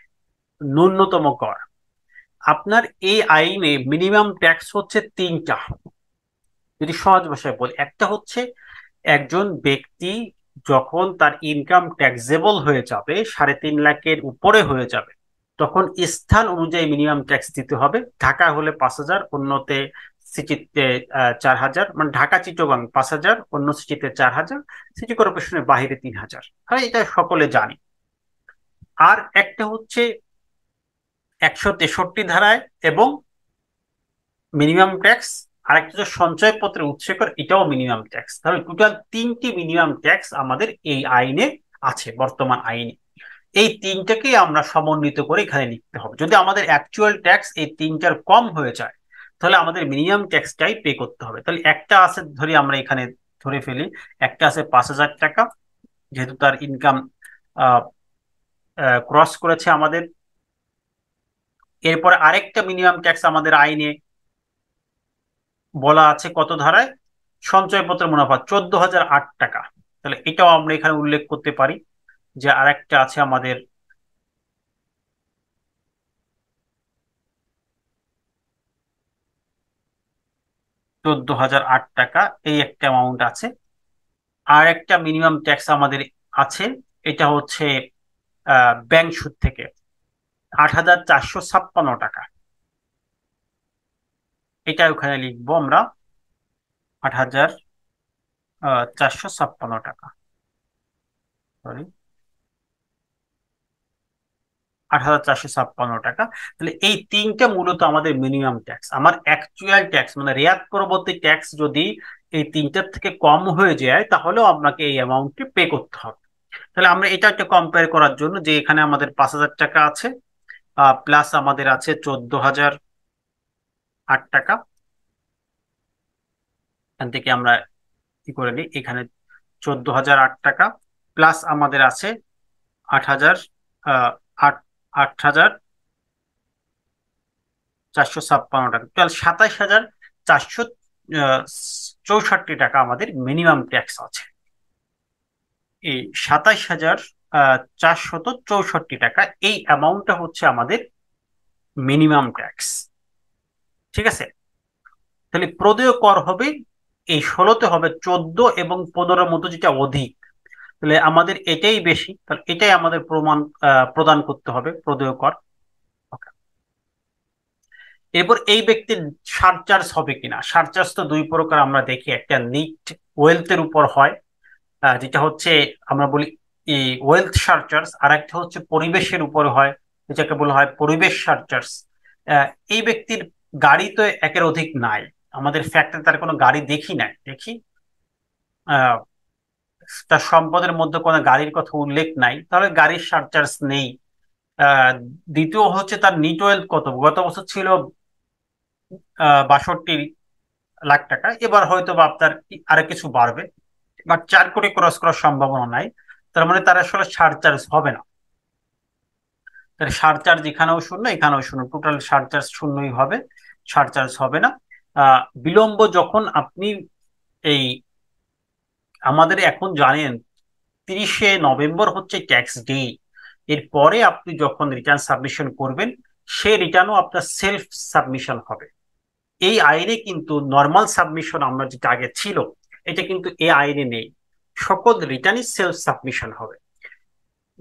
ন্যূনতম কর আপনার এই আইনে মিনিমাম ট্যাক্স হচ্ছে তিনটা যদি সহজ ভাষায় বলি একটা হচ্ছে একজন ব্যক্তি যখন তার ইনকাম ট্যাক্সেবল হয়ে যাবে সাড়ে তিন লাখের উপরে হয়ে যাবে তখন স্থান অনুযায়ী মিনিমাম ট্যাক্স দিতে হবে ঢাকা হলে পাঁচ হাজার অন্যতে সিটিতে চার হাজার মানে ঢাকা চিটগাং পাঁচ হাজার অন্য সিটিতে চার হাজার সিটি কর্পোরেশনের বাহিরে তিন হাজার হ্যাঁ এটা সকলে জানি আর একটা হচ্ছে একশো তেষট্টি ধারায় এবং মিনিমাম ট্যাক্স আরেকটা হচ্ছে সঞ্চয়পত্রের উৎসেকর এটাও মিনিমাম ট্যাক্স তাহলে টোটাল তিনটি মিনিমাম ট্যাক্স আমাদের এই আইনে আছে বর্তমান আইনে এই তিনটাকে আমরা সমন্বিত করে এখানে লিখতে হবে যদি আমাদের অ্যাকচুয়াল ট্যাক্স এই তিনটার কম হয়ে যায় তাহলে আমাদের মিনিমাম ট্যাক্সটাই পে করতে হবে তাহলে একটা আছে ধরি আমরা এখানে ধরে ফেলি একটা আছে পাঁচ হাজার টাকা যেহেতু তার ইনকাম ক্রস করেছে আমাদের এরপর আরেকটা মিনিমাম ট্যাক্স আমাদের আইনে বলা আছে কত ধারায় সঞ্চয়পত্র মুনাফা চোদ্দ হাজার আট টাকা তাহলে এটাও আমরা এখানে উল্লেখ করতে পারি যে আরেকটা আছে আমাদের চোদ্দ হাজার আট টাকা এই একটা অ্যামাউন্ট আছে আর একটা মিনিমাম ট্যাক্স আমাদের আছে এটা হচ্ছে ব্যাংক সুদ থেকে আট হাজার চারশো ছাপ্পান্ন টাকা এটা ওখানে লিখবো আমরা আট হাজার চারশো ছাপ্পান্ন টাকা সরি আট হাজার চারশো ছাপ্পান্ন টাকা তাহলে এই মূলত আমাদের মিনিমাম ট্যাক্স আমার অ্যাকচুয়াল ট্যাক্স মানে রেয়াত পরবর্তী ট্যাক্স যদি এই থেকে কম হয়ে যায় তাহলেও আপনাকে এই অ্যামাউন্টটি পে করতে হবে তাহলে আমরা এটা একটা কম্পেয়ার করার জন্য যে এখানে আমাদের পাঁচ হাজার টাকা আছে প্লাস আমাদের আছে চোদ্দ হাজার আট টাকা এখান থেকে আমরা কি করে নিই এখানে চোদ্দ হাজার আট টাকা প্লাস আমাদের আছে আট হাজার আট আট হাজার চারশো ছাপ্পান্ন টাকা টোটাল সাতাশ হাজার চারশো চৌষট্টি টাকা আমাদের মিনিমাম ট্যাক্স আছে এই সাতাশ হাজার চারশত চৌষট্টি টাকা এই অ্যামাউন্টটা হচ্ছে আমাদের মিনিমাম ট্যাক্স ঠিক আছে তাহলে প্রদেয় কর হবে এই ষোলোতে হবে চোদ্দ এবং পনেরোর মতো যেটা অধিক তাহলে আমাদের এটাই বেশি তাহলে এটাই আমাদের প্রমাণ প্রদান করতে হবে প্রদেয় কর এরপর এই ব্যক্তির সারচার্জ হবে কিনা সারচার্জ তো দুই প্রকার আমরা দেখি একটা নিট ওয়েলথের উপর হয় যেটা হচ্ছে আমরা বলি ওয়েলথ সারচার্জ আর একটা হচ্ছে পরিবেশের উপর হয় যেটাকে বলা হয় পরিবেশ সারচার্জ এই ব্যক্তির গাড়ি তো একের অধিক নাই আমাদের ফ্যাক্টরি তার কোনো গাড়ি দেখি নাই দেখি তার সম্পদের মধ্যে কোনো গাড়ির কথা উল্লেখ নাই তাহলে গাড়ির সারচার্জ নেই দ্বিতীয় হচ্ছে তার নিট ওয়েলথ কত গত বছর ছিল বাষট্টি লাখ টাকা এবার হয়তো বা আপনার আরো কিছু বাড়বে বা চার কোটি ক্রস করার সম্ভাবনা নাই তার মানে তার আসলে সারচার্জ হবে না তার সারচার্জ এখানেও শূন্য এখানেও শূন্য টোটাল সারচার্জ শূন্যই হবে সারচার্জ হবে না বিলম্ব যখন আপনি এই আমাদের এখন জানেন তিরিশে নভেম্বর হচ্ছে ট্যাক্স ডে এরপরে আপনি যখন রিটার্ন সাবমিশন করবেন সে রিটার্নও আপনার সেলফ সাবমিশন হবে এই আইনে কিন্তু নর্মাল সাবমিশন আমরা যেটা আগে ছিল এটা কিন্তু এ আইনে নেই সকল রিটার্নই সেলফ সাবমিশন হবে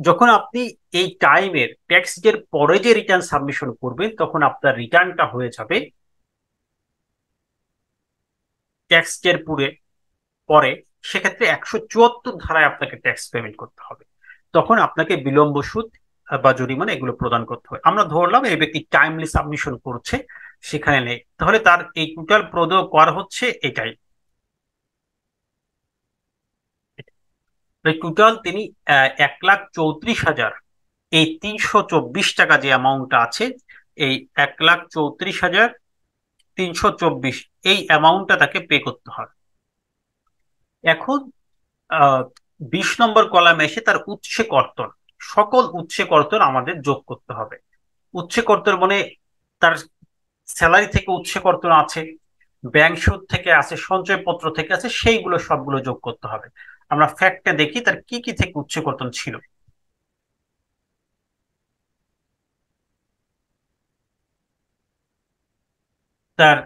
যখন আপনি এই টাইমের ট্যাক্স ট্যাক্সের পরে যে রিটার্ন সাবমিশন করবেন তখন আপনার রিটার্নটা হয়ে যাবে ট্যাক্সের পুরে পরে সেক্ষেত্রে একশো চুয়াত্তর ধারায় আপনাকে ট্যাক্স পেমেন্ট করতে হবে তখন আপনাকে বিলম্ব সুদ বা জরিমানা এগুলো প্রদান করতে হবে আমরা ধরলাম এই ব্যক্তি টাইমলি সাবমিশন করছে সেখানে নেই তাহলে তার এই টোটাল প্রদেয় করা হচ্ছে এটাই টোটাল তিনি এক লাখ চৌত্রিশ হাজার এই তিনশো চব্বিশ টাকা যে অ্যামাউন্টটা আছে এই এক লাখ চৌত্রিশ হাজার তিনশো চব্বিশ এই অ্যামাউন্টটা তাকে পে করতে হয় এখন বিশ নম্বর কলাম এসে তার উৎসে কর্তন সকল উৎসে কর্তন আমাদের যোগ করতে হবে উৎসে কর্তন মানে তার স্যালারি থেকে উৎসে কর্তন আছে ব্যাংক সুদ থেকে আছে সঞ্চয়পত্র থেকে আছে সেইগুলো সবগুলো যোগ করতে হবে আমরা ফ্যাক্টে দেখি তার কি কি থেকে কর্তন ছিল তার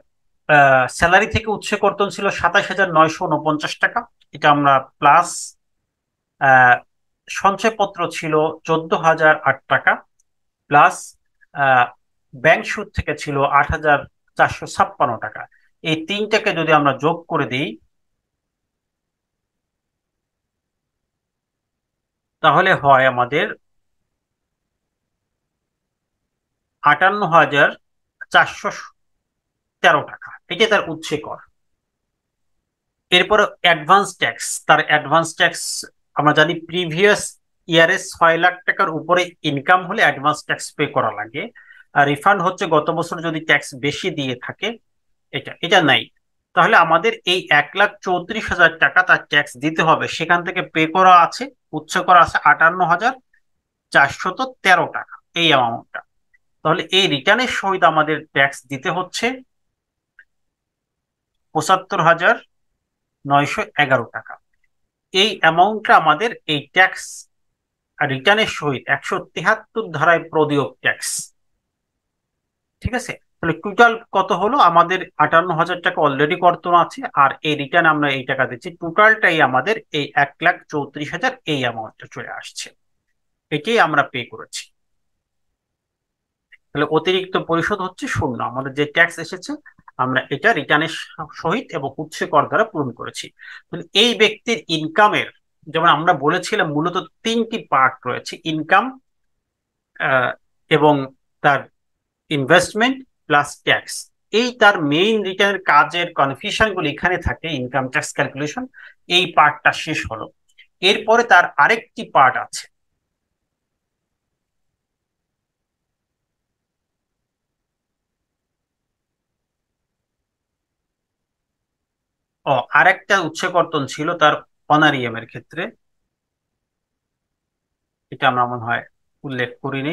স্যালারি থেকে উচ্চ কর্তন ছিল সাতাশ হাজার নয়শো উনপঞ্চাশ টাকা এটা আমরা প্লাস সঞ্চয়পত্র ছিল চোদ্দ হাজার আট টাকা প্লাস ব্যাংক সুদ থেকে ছিল আট হাজার চারশো ছাপ্পান্ন টাকা এই তিনটাকে যদি আমরা যোগ করে দিই তাহলে হয় আমাদের আটান্ন হাজার চারশো তেরো টাকা এটা তার উচ্ছে কর এরপরে অ্যাডভান্স ট্যাক্স তার অ্যাডভান্স ট্যাক্স আমরা জানি প্রিভিয়াস ইয়ারে ছয় লাখ টাকার উপরে ইনকাম হলে অ্যাডভান্স ট্যাক্স পে করা লাগে আর রিফান্ড হচ্ছে গত বছর যদি ট্যাক্স বেশি দিয়ে থাকে এটা এটা নাই তাহলে আমাদের এই এক লাখ চৌত্রিশ হাজার টাকা তার ট্যাক্স দিতে হবে সেখান থেকে পে করা আছে উচ্চ কর আছে আটান্ন হাজার চারশত তেরো টাকা এই অ্যামাউন্টটা তাহলে এই রিটার্নের সহিত আমাদের ট্যাক্স দিতে হচ্ছে পঁচাত্তর হাজার নয়শো এগারো টাকা এই অ্যামাউন্টটা আমাদের এই ট্যাক্স রিটার্নের সহিত একশো তেহাত্তর ধারায় প্রদেয় ট্যাক্স ঠিক আছে তাহলে টোটাল কত হলো আমাদের আটান্ন হাজার টাকা অলরেডি কর্তন আছে আর এই রিটার্ন আমরা এই টাকা দিচ্ছি টোটালটাই আমাদের এই এক লাখ চৌত্রিশ হাজার এই অ্যামাউন্টটা চলে আসছে এটাই আমরা পে করেছি তাহলে অতিরিক্ত পরিশোধ হচ্ছে শূন্য আমাদের যে ট্যাক্স এসেছে আমরা এটা রিটার্নের সহিত এবং উৎস কর দ্বারা পূরণ করেছি এই ব্যক্তির ইনকামের যেমন আমরা বলেছিলাম মূলত তিনটি পার্ট রয়েছে ইনকাম এবং তার ইনভেস্টমেন্ট প্লাস ট্যাক্স এই তার মেইন রিটার্নের কাজের কনফিউশনগুলো এখানে থাকে ইনকাম ট্যাক্স ক্যালকুলেশন এই পার্টটা শেষ হলো এরপরে তার আরেকটি পার্ট আছে ও আরেকটা উচ্চকর্তন ছিল তার অনারিয়ামের ক্ষেত্রে এটা আমরা মনে হয় উল্লেখ করিনি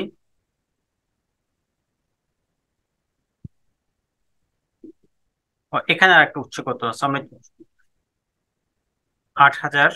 এখানে আর একটা উচ্চ কত আছে আট হাজার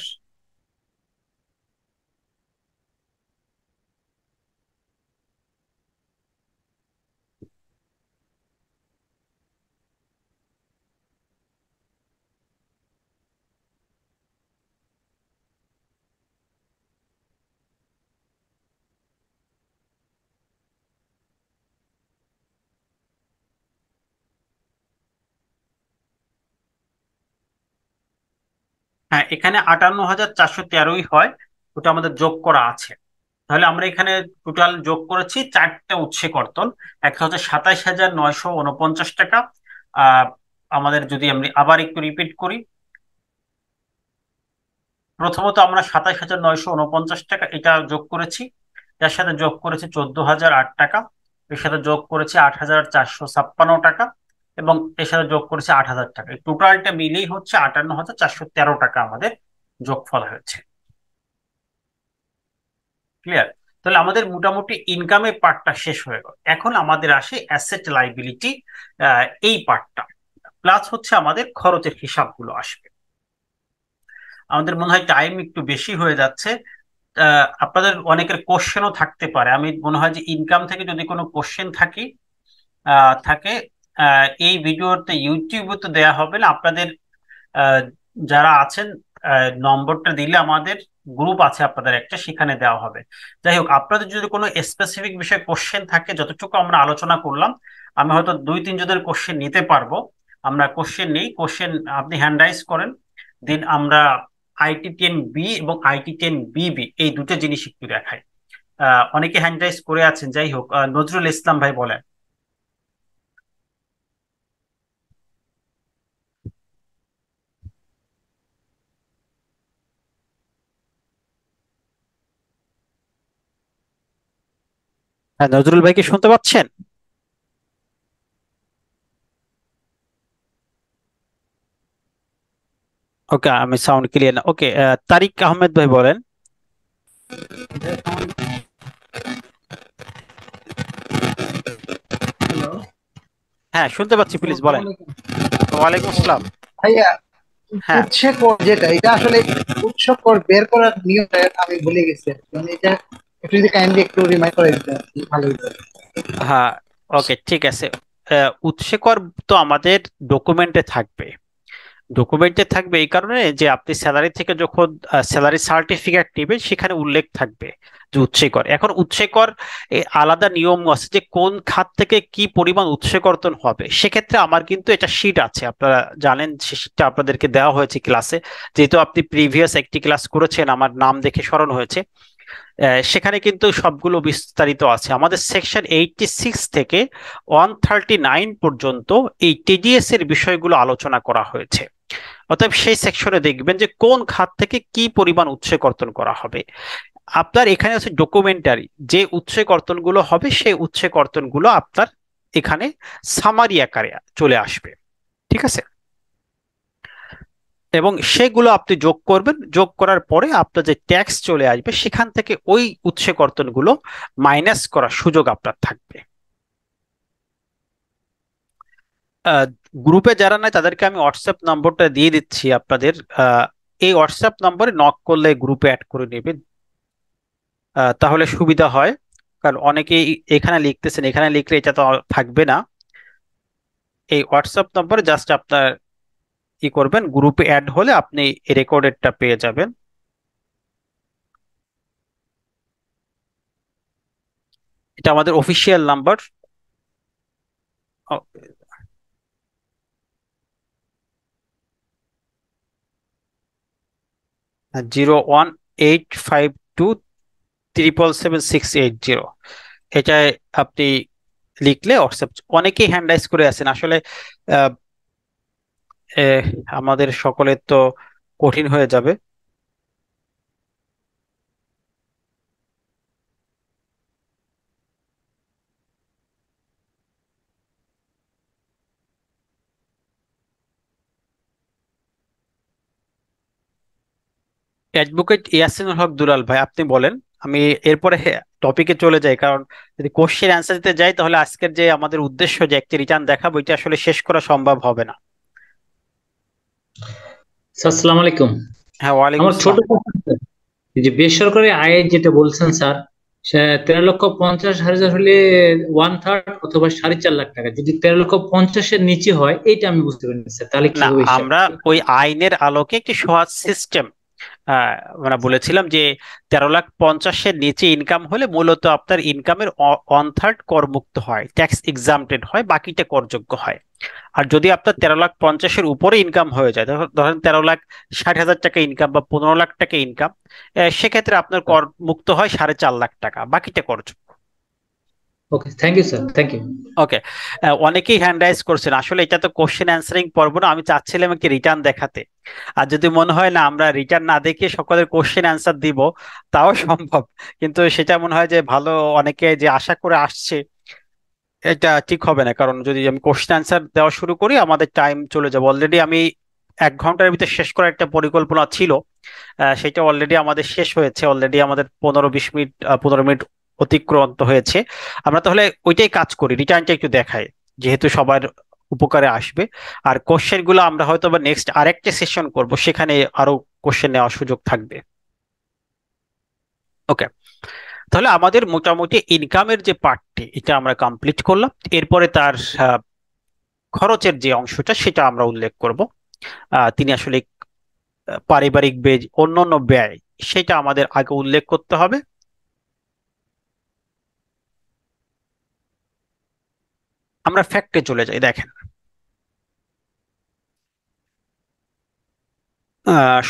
হ্যাঁ এখানে আটান্ন হাজার চারশো তেরোই হয় ওটা আমাদের যোগ করা আছে তাহলে আমরা এখানে টোটাল যোগ করেছি চারটে উচ্ছে কর্তন একটা হচ্ছে সাতাইশ হাজার নয়শো উনপঞ্চাশ টাকা আমাদের যদি আমি আবার একটু রিপিট করি প্রথমত আমরা সাতাইশ হাজার নয়শো উনপঞ্চাশ টাকা এটা যোগ করেছি যার সাথে যোগ করেছি চোদ্দ হাজার আট টাকা এর সাথে যোগ করেছি আট হাজার চারশো ছাপ্পান্ন টাকা এবং এর সাথে যোগ করেছে আট হাজার টাকা টোটালটা মিলেই হচ্ছে আটান্ন হাজার চারশো তেরো টাকা আমাদের যোগফল হয়েছে ক্লিয়ার তাহলে আমাদের মোটামুটি ইনকামের পার্টটা শেষ হয়ে গেল এখন আমাদের আসে অ্যাসেট লাইবিলিটি এই পার্টটা প্লাস হচ্ছে আমাদের খরচের হিসাবগুলো আসবে আমাদের মনে হয় টাইম একটু বেশি হয়ে যাচ্ছে আপনাদের অনেকের কোশ্চেনও থাকতে পারে আমি মনে হয় যে ইনকাম থেকে যদি কোনো কোশ্চেন থাকি থাকে এই ভিডিওতে ইউটিউবে তো দেয়া হবে না আপনাদের যারা আছেন নম্বরটা দিলে আমাদের গ্রুপ আছে আপনাদের একটা সেখানে দেওয়া হবে যাই হোক আপনাদের যদি কোনো স্পেসিফিক বিষয়ে কোশ্চেন থাকে যতটুকু আমরা আলোচনা করলাম আমি হয়তো দুই তিনজনের কোশ্চেন নিতে পারবো আমরা কোশ্চেন নেই কোশ্চেন আপনি হ্যান্ড রাইজ করেন দিন আমরা আইটি টেন বি এবং আইটি টেন বিবি এই দুটো জিনিস একটু দেখাই অনেকে হ্যান্ড রাইজ করে আছেন যাই হোক নজরুল ইসলাম ভাই বলেন হ্যাঁ নজরুল ভাইকে শুনতে পাচ্ছেন ওকে আমি সাউন্ড ক্লিয়ার না ওকে তারিক আহমেদ ভাই বলেন হ্যাঁ শুনতে পাচ্ছি প্লিজ বলেন ওয়ালাইকুম আসসালাম ভাইয়া হ্যাঁ। যেটা এটা আসলে উৎসব বের করার আমি ভুলে গেছি মানে এটা হ্যাঁ ওকে ঠিক আছে উৎসে কর তো আমাদের ডকুমেন্টে থাকবে ডকুমেন্টে থাকবে এই কারণে যে আপনি স্যালারি থেকে যখন স্যালারি সার্টিফিকেট নেবেন সেখানে উল্লেখ থাকবে যে উৎসেকর এখন উৎসেকর আলাদা নিয়ম আছে যে কোন খাত থেকে কি পরিমাণ উৎসকর্তন হবে সেক্ষেত্রে আমার কিন্তু এটা শিট আছে আপনারা জানেন সে শিটটা আপনাদেরকে দেওয়া হয়েছে ক্লাসে যেহেতু আপনি প্রিভিয়াস একটি ক্লাস করেছেন আমার নাম দেখে স্মরণ হয়েছে সেখানে কিন্তু সবগুলো বিস্তারিত আছে আমাদের সেকশন এইটটি সিক্স থেকে ওয়ান থার্টি নাইন পর্যন্ত এই টিডিএস এর বিষয়গুলো আলোচনা করা হয়েছে অতএব সেই সেকশনে দেখবেন যে কোন খাত থেকে কি পরিমাণ উৎসে কর্তন করা হবে আপনার এখানে আছে ডকুমেন্টারি যে উৎসে কর্তনগুলো হবে সেই উৎসে কর্তনগুলো আপনার এখানে সামারি আকারে চলে আসবে ঠিক আছে এবং সেগুলো আপনি যোগ করবেন যোগ করার পরে আপনার যে ট্যাক্স চলে আসবে সেখান থেকে ওই উৎসে কর্তনগুলো মাইনাস করার সুযোগ আপনার থাকবে গ্রুপে যারা নাই তাদেরকে আমি হোয়াটসঅ্যাপ নম্বরটা দিয়ে দিচ্ছি আপনাদের এই হোয়াটসঅ্যাপ নম্বরে নক করলে গ্রুপে অ্যাড করে নেবেন তাহলে সুবিধা হয় কারণ অনেকেই এখানে লিখতেছেন এখানে লিখলে এটা তো থাকবে না এই হোয়াটসঅ্যাপ নম্বরে জাস্ট আপনার ই করবেন গ্রুপে অ্যাড হলে আপনি রেকর্ডেডটা পেয়ে যাবেন এটা আমাদের official number zero one eight five two triple seven six eight zero এটায় আপনি লিখলে হোয়াটসঅ্যাপ অনেকেই হ্যান্ডাইজ করে আছেন আসলে আমাদের সকলের তো কঠিন হয়ে যাবে অ্যাডভোকেট ইয়াসিনুল হক দুলাল ভাই আপনি বলেন আমি এরপরে টপিকে চলে যাই কারণ যদি কোশ্চেন অ্যান্সার দিতে যাই তাহলে আজকের যে আমাদের উদ্দেশ্য যে একটি রিটার্ন দেখাবো এটা আসলে শেষ করা সম্ভব হবে না আসসালামু আলাইকুম হ্যাঁ ওয়ালাইকুম আমার ছোট যে বেসরকারি আয় যেটা বলছেন স্যার তেরো লক্ষ পঞ্চাশ হাজার হলে ওয়ান থার্ড অথবা সাড়ে চার লাখ টাকা যদি তেরো লক্ষ পঞ্চাশের নিচে হয় এটা আমি বুঝতে পারি স্যার তাহলে আমরা ওই আইনের আলোকে একটি সহজ সিস্টেম আমরা হ্যাঁ, মানে বলেছিলাম যে তেরো লাখ পঞ্চাশের নিচে ইনকাম হলে মূলত আপনার ইনকামের ওয়ান থার্ড করমুক্ত হয় ট্যাক্স এক্সামটেড হয় বাকিটা করযোগ্য হয় আর যদি আপনার তেরো লাখ পঞ্চাশের উপরে ইনকাম হয়ে যায় ধরেন তেরো লাখ ষাট হাজার টাকা ইনকাম বা পনেরো লাখ টাকা ইনকাম সেক্ষেত্রে আপনার কর মুক্ত হয় সাড়ে চার লাখ টাকা বাকিটা করযোগ্য okay thank you sir thank you okay অনেকেই হ্যান্ড রাইজ করছেন আসলে এটা তো কোশ্চেন অ্যান্সারিং পর্ব না আমি চাচ্ছিলাম একটি রিটার্ন দেখাতে আর যদি মনে হয় না আমরা রিটার্ন না দেখে সকলের কোশ্চেন অ্যান্সার দিব তাও সম্ভব কিন্তু সেটা মনে হয় যে ভালো অনেকে যে আশা করে আসছে এটা ঠিক হবে না কারণ যদি আমি কোশ্চেন অ্যান্সার দেওয়া শুরু করি আমাদের টাইম চলে যাবে অলরেডি আমি এক ঘন্টার ভিতরে শেষ করার একটা পরিকল্পনা ছিল সেটা অলরেডি আমাদের শেষ হয়েছে অলরেডি আমাদের পনেরো বিশ মিনিট পনেরো মিনিট অতিক্রান্ত হয়েছে আমরা তাহলে ওইটাই কাজ করি রিটার্নটা একটু দেখাই যেহেতু সবার উপকারে আসবে আর কোশ্চেন গুলো আমরা হয়তো বা নেক্সট আরেকটা সেশন করব সেখানে আরো কোশ্চেন নেওয়ার সুযোগ থাকবে ওকে তাহলে আমাদের মোটামুটি ইনকামের যে পার্টটি এটা আমরা কমপ্লিট করলাম এরপরে তার খরচের যে অংশটা সেটা আমরা উল্লেখ করব তিনি আসলে পারিবারিক ব্যয় অন্যান্য ব্যয় সেটা আমাদের আগে উল্লেখ করতে হবে আমরা ফ্যাক্টে চলে যাই দেখেন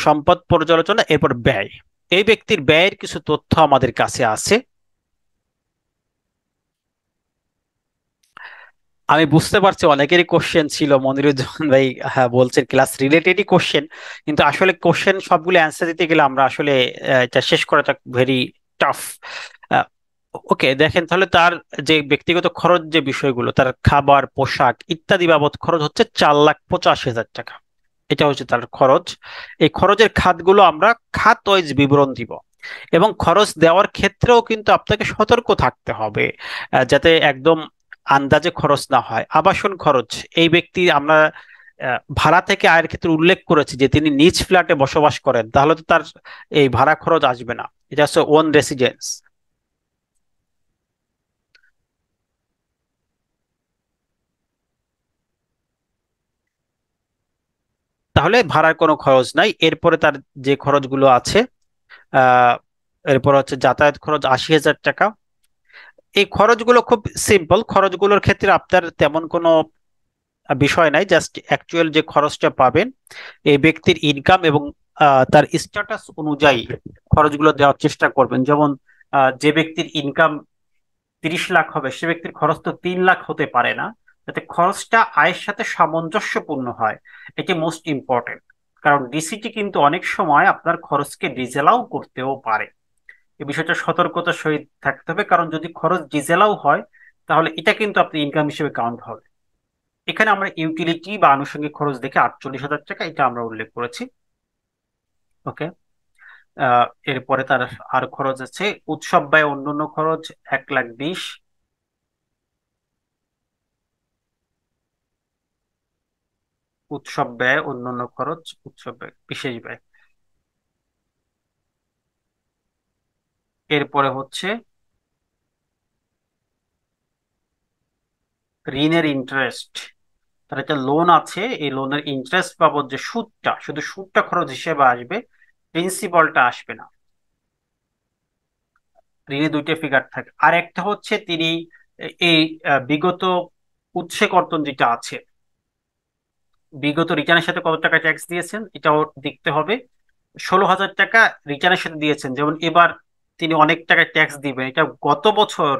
সম্পদ পর্যালোচনা এরপর ব্যয় এই ব্যক্তির ব্যয়ের কিছু তথ্য আমাদের কাছে আছে আমি বুঝতে পারছি অনেকেরই কোশ্চেন ছিল মনিরুজ্জামান ভাই হ্যাঁ বলছেন ক্লাস রিলেটেডই কোশ্চেন কিন্তু আসলে কোশ্চেন সবগুলো অ্যান্সার দিতে গেলে আমরা আসলে এটা শেষ করাটা ভেরি টাফ ওকে দেখেন তাহলে তার যে ব্যক্তিগত খরচ যে বিষয়গুলো তার খাবার পোশাক ইত্যাদি বাবদ খরচ হচ্ছে চার লাখ পঁচাশ হাজার টাকা এটা হচ্ছে তার খরচ এই খরচের খাতগুলো আমরা খাত ওয়াইজ বিবরণ দিব এবং খরচ দেওয়ার ক্ষেত্রেও কিন্তু আপনাকে সতর্ক থাকতে হবে যাতে একদম আন্দাজে খরচ না হয় আবাসন খরচ এই ব্যক্তি আমরা ভাড়া থেকে আয়ের ক্ষেত্রে উল্লেখ করেছি যে তিনি নিজ ফ্ল্যাটে বসবাস করেন তাহলে তো তার এই ভাড়া খরচ আসবে না এটা হচ্ছে ওন রেসিডেন্স তাহলে ভাড়ার কোনো খরচ নাই এরপরে তার যে খরচগুলো আছে এরপর হচ্ছে যাতায়াত খরচ আশি হাজার টাকা এই খরচগুলো খুব সিম্পল খরচগুলোর ক্ষেত্রে আপনার তেমন কোনো বিষয় নাই জাস্ট অ্যাকচুয়াল যে খরচটা পাবেন এই ব্যক্তির ইনকাম এবং তার স্ট্যাটাস অনুযায়ী খরচগুলো দেওয়ার চেষ্টা করবেন যেমন যে ব্যক্তির ইনকাম তিরিশ লাখ হবে সে ব্যক্তির খরচ তো তিন লাখ হতে পারে না যাতে খরচটা আয়ের সাথে সামঞ্জস্যপূর্ণ হয় এটি মোস্ট ইম্পর্টেন্ট কারণ ডিসিটি কিন্তু অনেক সময় আপনার খরচকে ডিজেলাও করতেও পারে এই বিষয়টা সতর্কতার সহিত থাকতে হবে কারণ যদি খরচ ডিজেলাও হয় তাহলে এটা কিন্তু আপনি ইনকাম হিসেবে কাউন্ট হবে এখানে আমরা ইউটিলিটি বা আনুষঙ্গিক খরচ দেখে আটচল্লিশ হাজার টাকা এটা আমরা উল্লেখ করেছি ওকে এরপরে তার আর খরচ আছে উৎসব ব্যয় অন্যান্য খরচ এক লাখ বিশ উৎসব ব্যয় অন্যান্য খরচ উৎসব ব্যয় বিশেষ ব্যয় এরপরে হচ্ছে ঋণের ইন্টারেস্ট তার একটা লোন আছে এই লোনের ইন্টারেস্ট বাবদ যে সুদটা শুধু সুদটা খরচ হিসেবে আসবে প্রিন্সিপালটা আসবে না ঋণে দুইটা ফিগার থাকে আর একটা হচ্ছে তিনি এই বিগত উৎসে কর্তন যেটা আছে বিগত রিটার্নের সাথে কত টাকা ট্যাক্স দিয়েছেন এটাও দেখতে হবে ষোলো হাজার টাকা রিটার্নের সাথে দিয়েছেন যেমন এবার তিনি অনেক টাকা ট্যাক্স দিবেন এটা গত বছর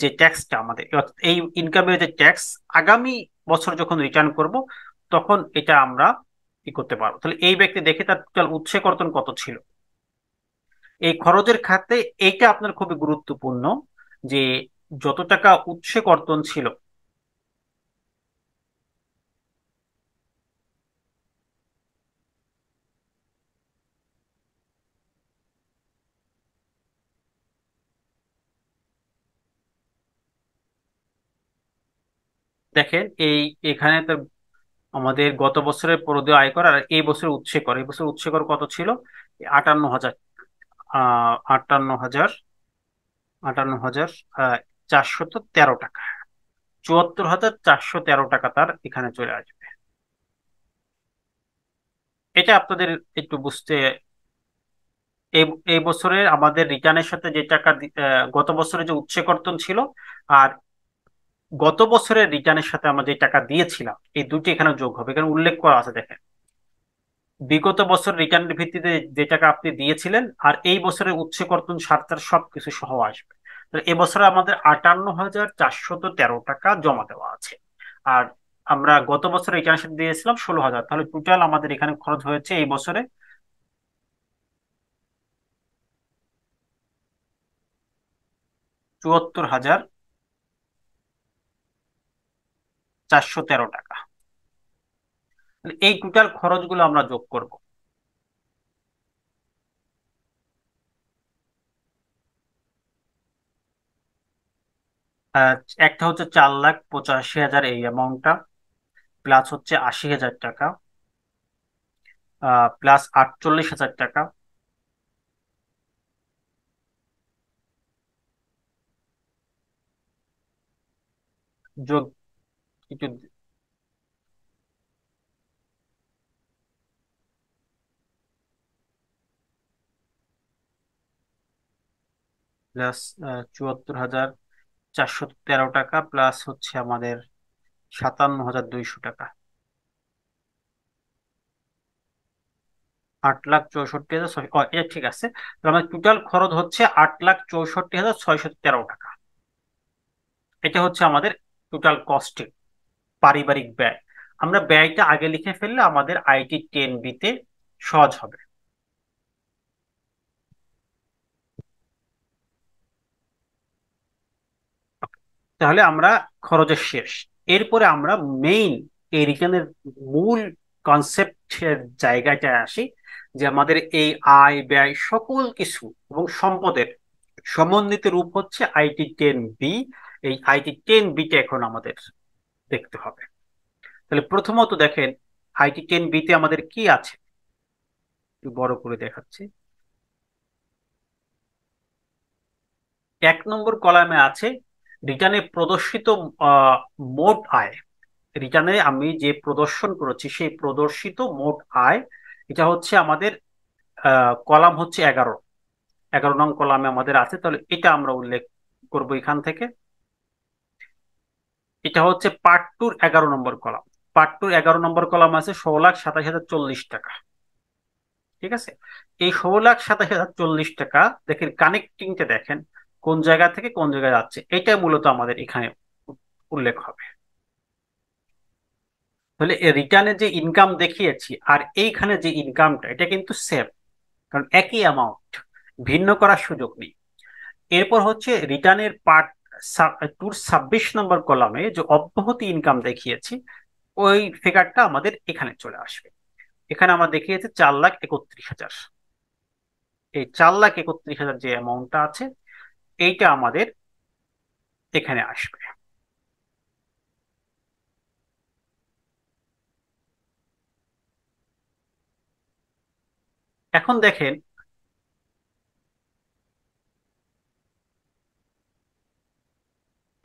যে ট্যাক্সটা আমাদের এই ইনকামের যে ট্যাক্স আগামী বছর যখন রিটার্ন করব তখন এটা আমরা কি করতে পারবো তাহলে এই ব্যক্তি দেখে তার টোটাল উৎসে কর্তন কত ছিল এই খরচের খাতে এটা আপনার খুবই গুরুত্বপূর্ণ যে যত টাকা উৎসে কর্তন ছিল দেখেন এই এখানে তো আমাদের গত বছরের প্রদেয় আয়কর আর এই বছর উৎসে কর এই বছর উৎসে কর কত ছিল আটান্ন হাজার আটান্ন হাজার আটান্ন হাজার চারশো তেরো টাকা চুয়াত্তর হাজার চারশো তেরো টাকা তার এখানে চলে আসবে এটা আপনাদের একটু বুঝতে এই বছরের আমাদের রিটার্নের সাথে যে টাকা গত বছরে যে উচ্ছে কর্তন ছিল আর গত বছরের রিটার্নের সাথে আমরা যে টাকা দিয়েছিলাম এই দুটি এখানে যোগ হবে এখানে উল্লেখ করা আছে দেখেন বিগত বছর রিটার্নের ভিত্তিতে যে টাকা আপনি দিয়েছিলেন আর এই বছরের উচ্ছে কর্তন সারতার সবকিছু সহ আসবে এবছরে আমাদের আটান্ন হাজার চারশত তেরো টাকা জমা দেওয়া আছে আর আমরা গত বছর রিটার্ন সাথে দিয়েছিলাম ষোলো হাজার তাহলে টোটাল আমাদের এখানে খরচ হয়েছে এই বছরে চুয়াত্তর হাজার চারশো তেরো টাকা এই টোটাল খরচগুলো আমরা যোগ করব একটা হচ্ছে চার লাখ পঁচাশি হাজার এই অ্যামাউন্টটা প্লাস হচ্ছে আশি হাজার টাকা প্লাস আটচল্লিশ হাজার টাকা যোগ কিছু প্লাস চুয়াত্তর হাজার চারশো তেরো টাকা প্লাস হচ্ছে আমাদের সাতান্ন হাজার দুইশো টাকা আট লাখ চৌষট্টি হাজার ছয় এটা ঠিক আছে আমাদের টোটাল খরচ হচ্ছে আট লাখ চৌষট্টি হাজার ছয়শো তেরো টাকা এটা হচ্ছে আমাদের টোটাল কস্টিং পারিবারিক ব্যয় আমরা ব্যয়টা আগে লিখে ফেললে আমাদের আইটি টেন বিতে সহজ হবে তাহলে আমরা খরচের শেষ এরপরে আমরা মেইন এই রিটার্নের মূল কনসেপ্টের জায়গাটায় আসি যে আমাদের এই আয় ব্যয় সকল কিছু এবং সম্পদের সমন্বিত রূপ হচ্ছে আইটি টেন বি এই আইটি টেন বিটা এখন আমাদের দেখতে হবে তাহলে প্রথমত দেখেন আইটি টেন বিতে আমাদের কি আছে একটু বড় করে দেখাচ্ছি এক নম্বর কলামে আছে রিটার্নে প্রদর্শিত মোট আয় রিটার্নে আমি যে প্রদর্শন করেছি সেই প্রদর্শিত মোট আয় এটা হচ্ছে আমাদের কলাম হচ্ছে এগারো এগারো নং কলামে আমাদের আছে তাহলে এটা আমরা উল্লেখ করব এখান থেকে এটা হচ্ছে পার্ট টুর এগারো নম্বর কলাম পার্ট টুর এগারো নম্বর কলাম আছে ষোলো লাখ সাতাশ হাজার চল্লিশ টাকা ঠিক আছে এই ষোলো লাখ সাতাশ হাজার চল্লিশ টাকা দেখেন কানেক্টিংটা দেখেন কোন জায়গা থেকে কোন জায়গায় যাচ্ছে এটা মূলত আমাদের এখানে উল্লেখ হবে তাহলে রিটার্নে যে ইনকাম দেখিয়েছি আর এইখানে যে ইনকামটা এটা কিন্তু সেম কারণ একই অ্যামাউন্ট ভিন্ন করার সুযোগ নেই এরপর হচ্ছে রিটার্নের পার্ট টুর ছাব্বিশ নম্বর কলামে যে অব্যাহতি ইনকাম দেখিয়েছি ওই ফিগারটা আমাদের এখানে চলে আসবে এখানে আমরা দেখিয়েছি চার লাখ একত্রিশ হাজার এই চার লাখ একত্রিশ হাজার যে অ্যামাউন্টটা আছে এইটা আমাদের এখানে আসবে এখন দেখেন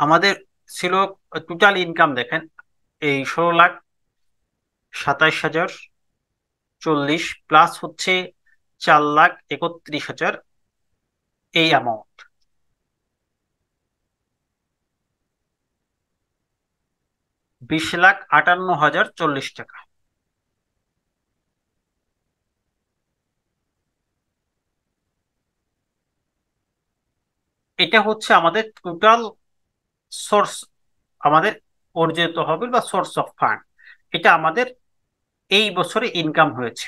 আমাদের ছিল টোটাল ইনকাম দেখেন এই ষোলো লাখ সাতাইশ হাজার চল্লিশ প্লাস হচ্ছে চার লাখ একত্রিশ হাজার এই অ্যামাউন্ট বিশ লাখ আটান্ন হাজার চল্লিশ টাকা এটা হচ্ছে আমাদের টোটাল সোর্স আমাদের অর্জিত তহবিল বা সোর্স অফ ফান্ড এটা আমাদের এই বছরে ইনকাম হয়েছে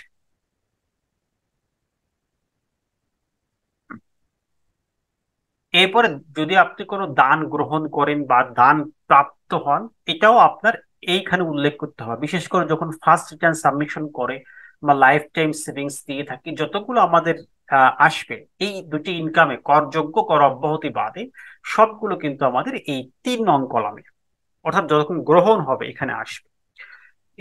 এরপরে যদি আপনি কোনো দান গ্রহণ করেন বা দান প্রাপ্ত হন এটাও আপনার এইখানে উল্লেখ করতে হবে বিশেষ করে যখন ফার্স্ট রিটার্ন সাবমিশন করে বা লাইফ টাইম সেভিংস দিয়ে থাকি যতগুলো আমাদের আসবে এই দুটি ইনকামে করযোগ্য কর অব্যাহতি বাদে সবগুলো কিন্তু আমাদের এই তিন নং কলামে অর্থাৎ যতক্ষণ গ্রহণ হবে এখানে আসবে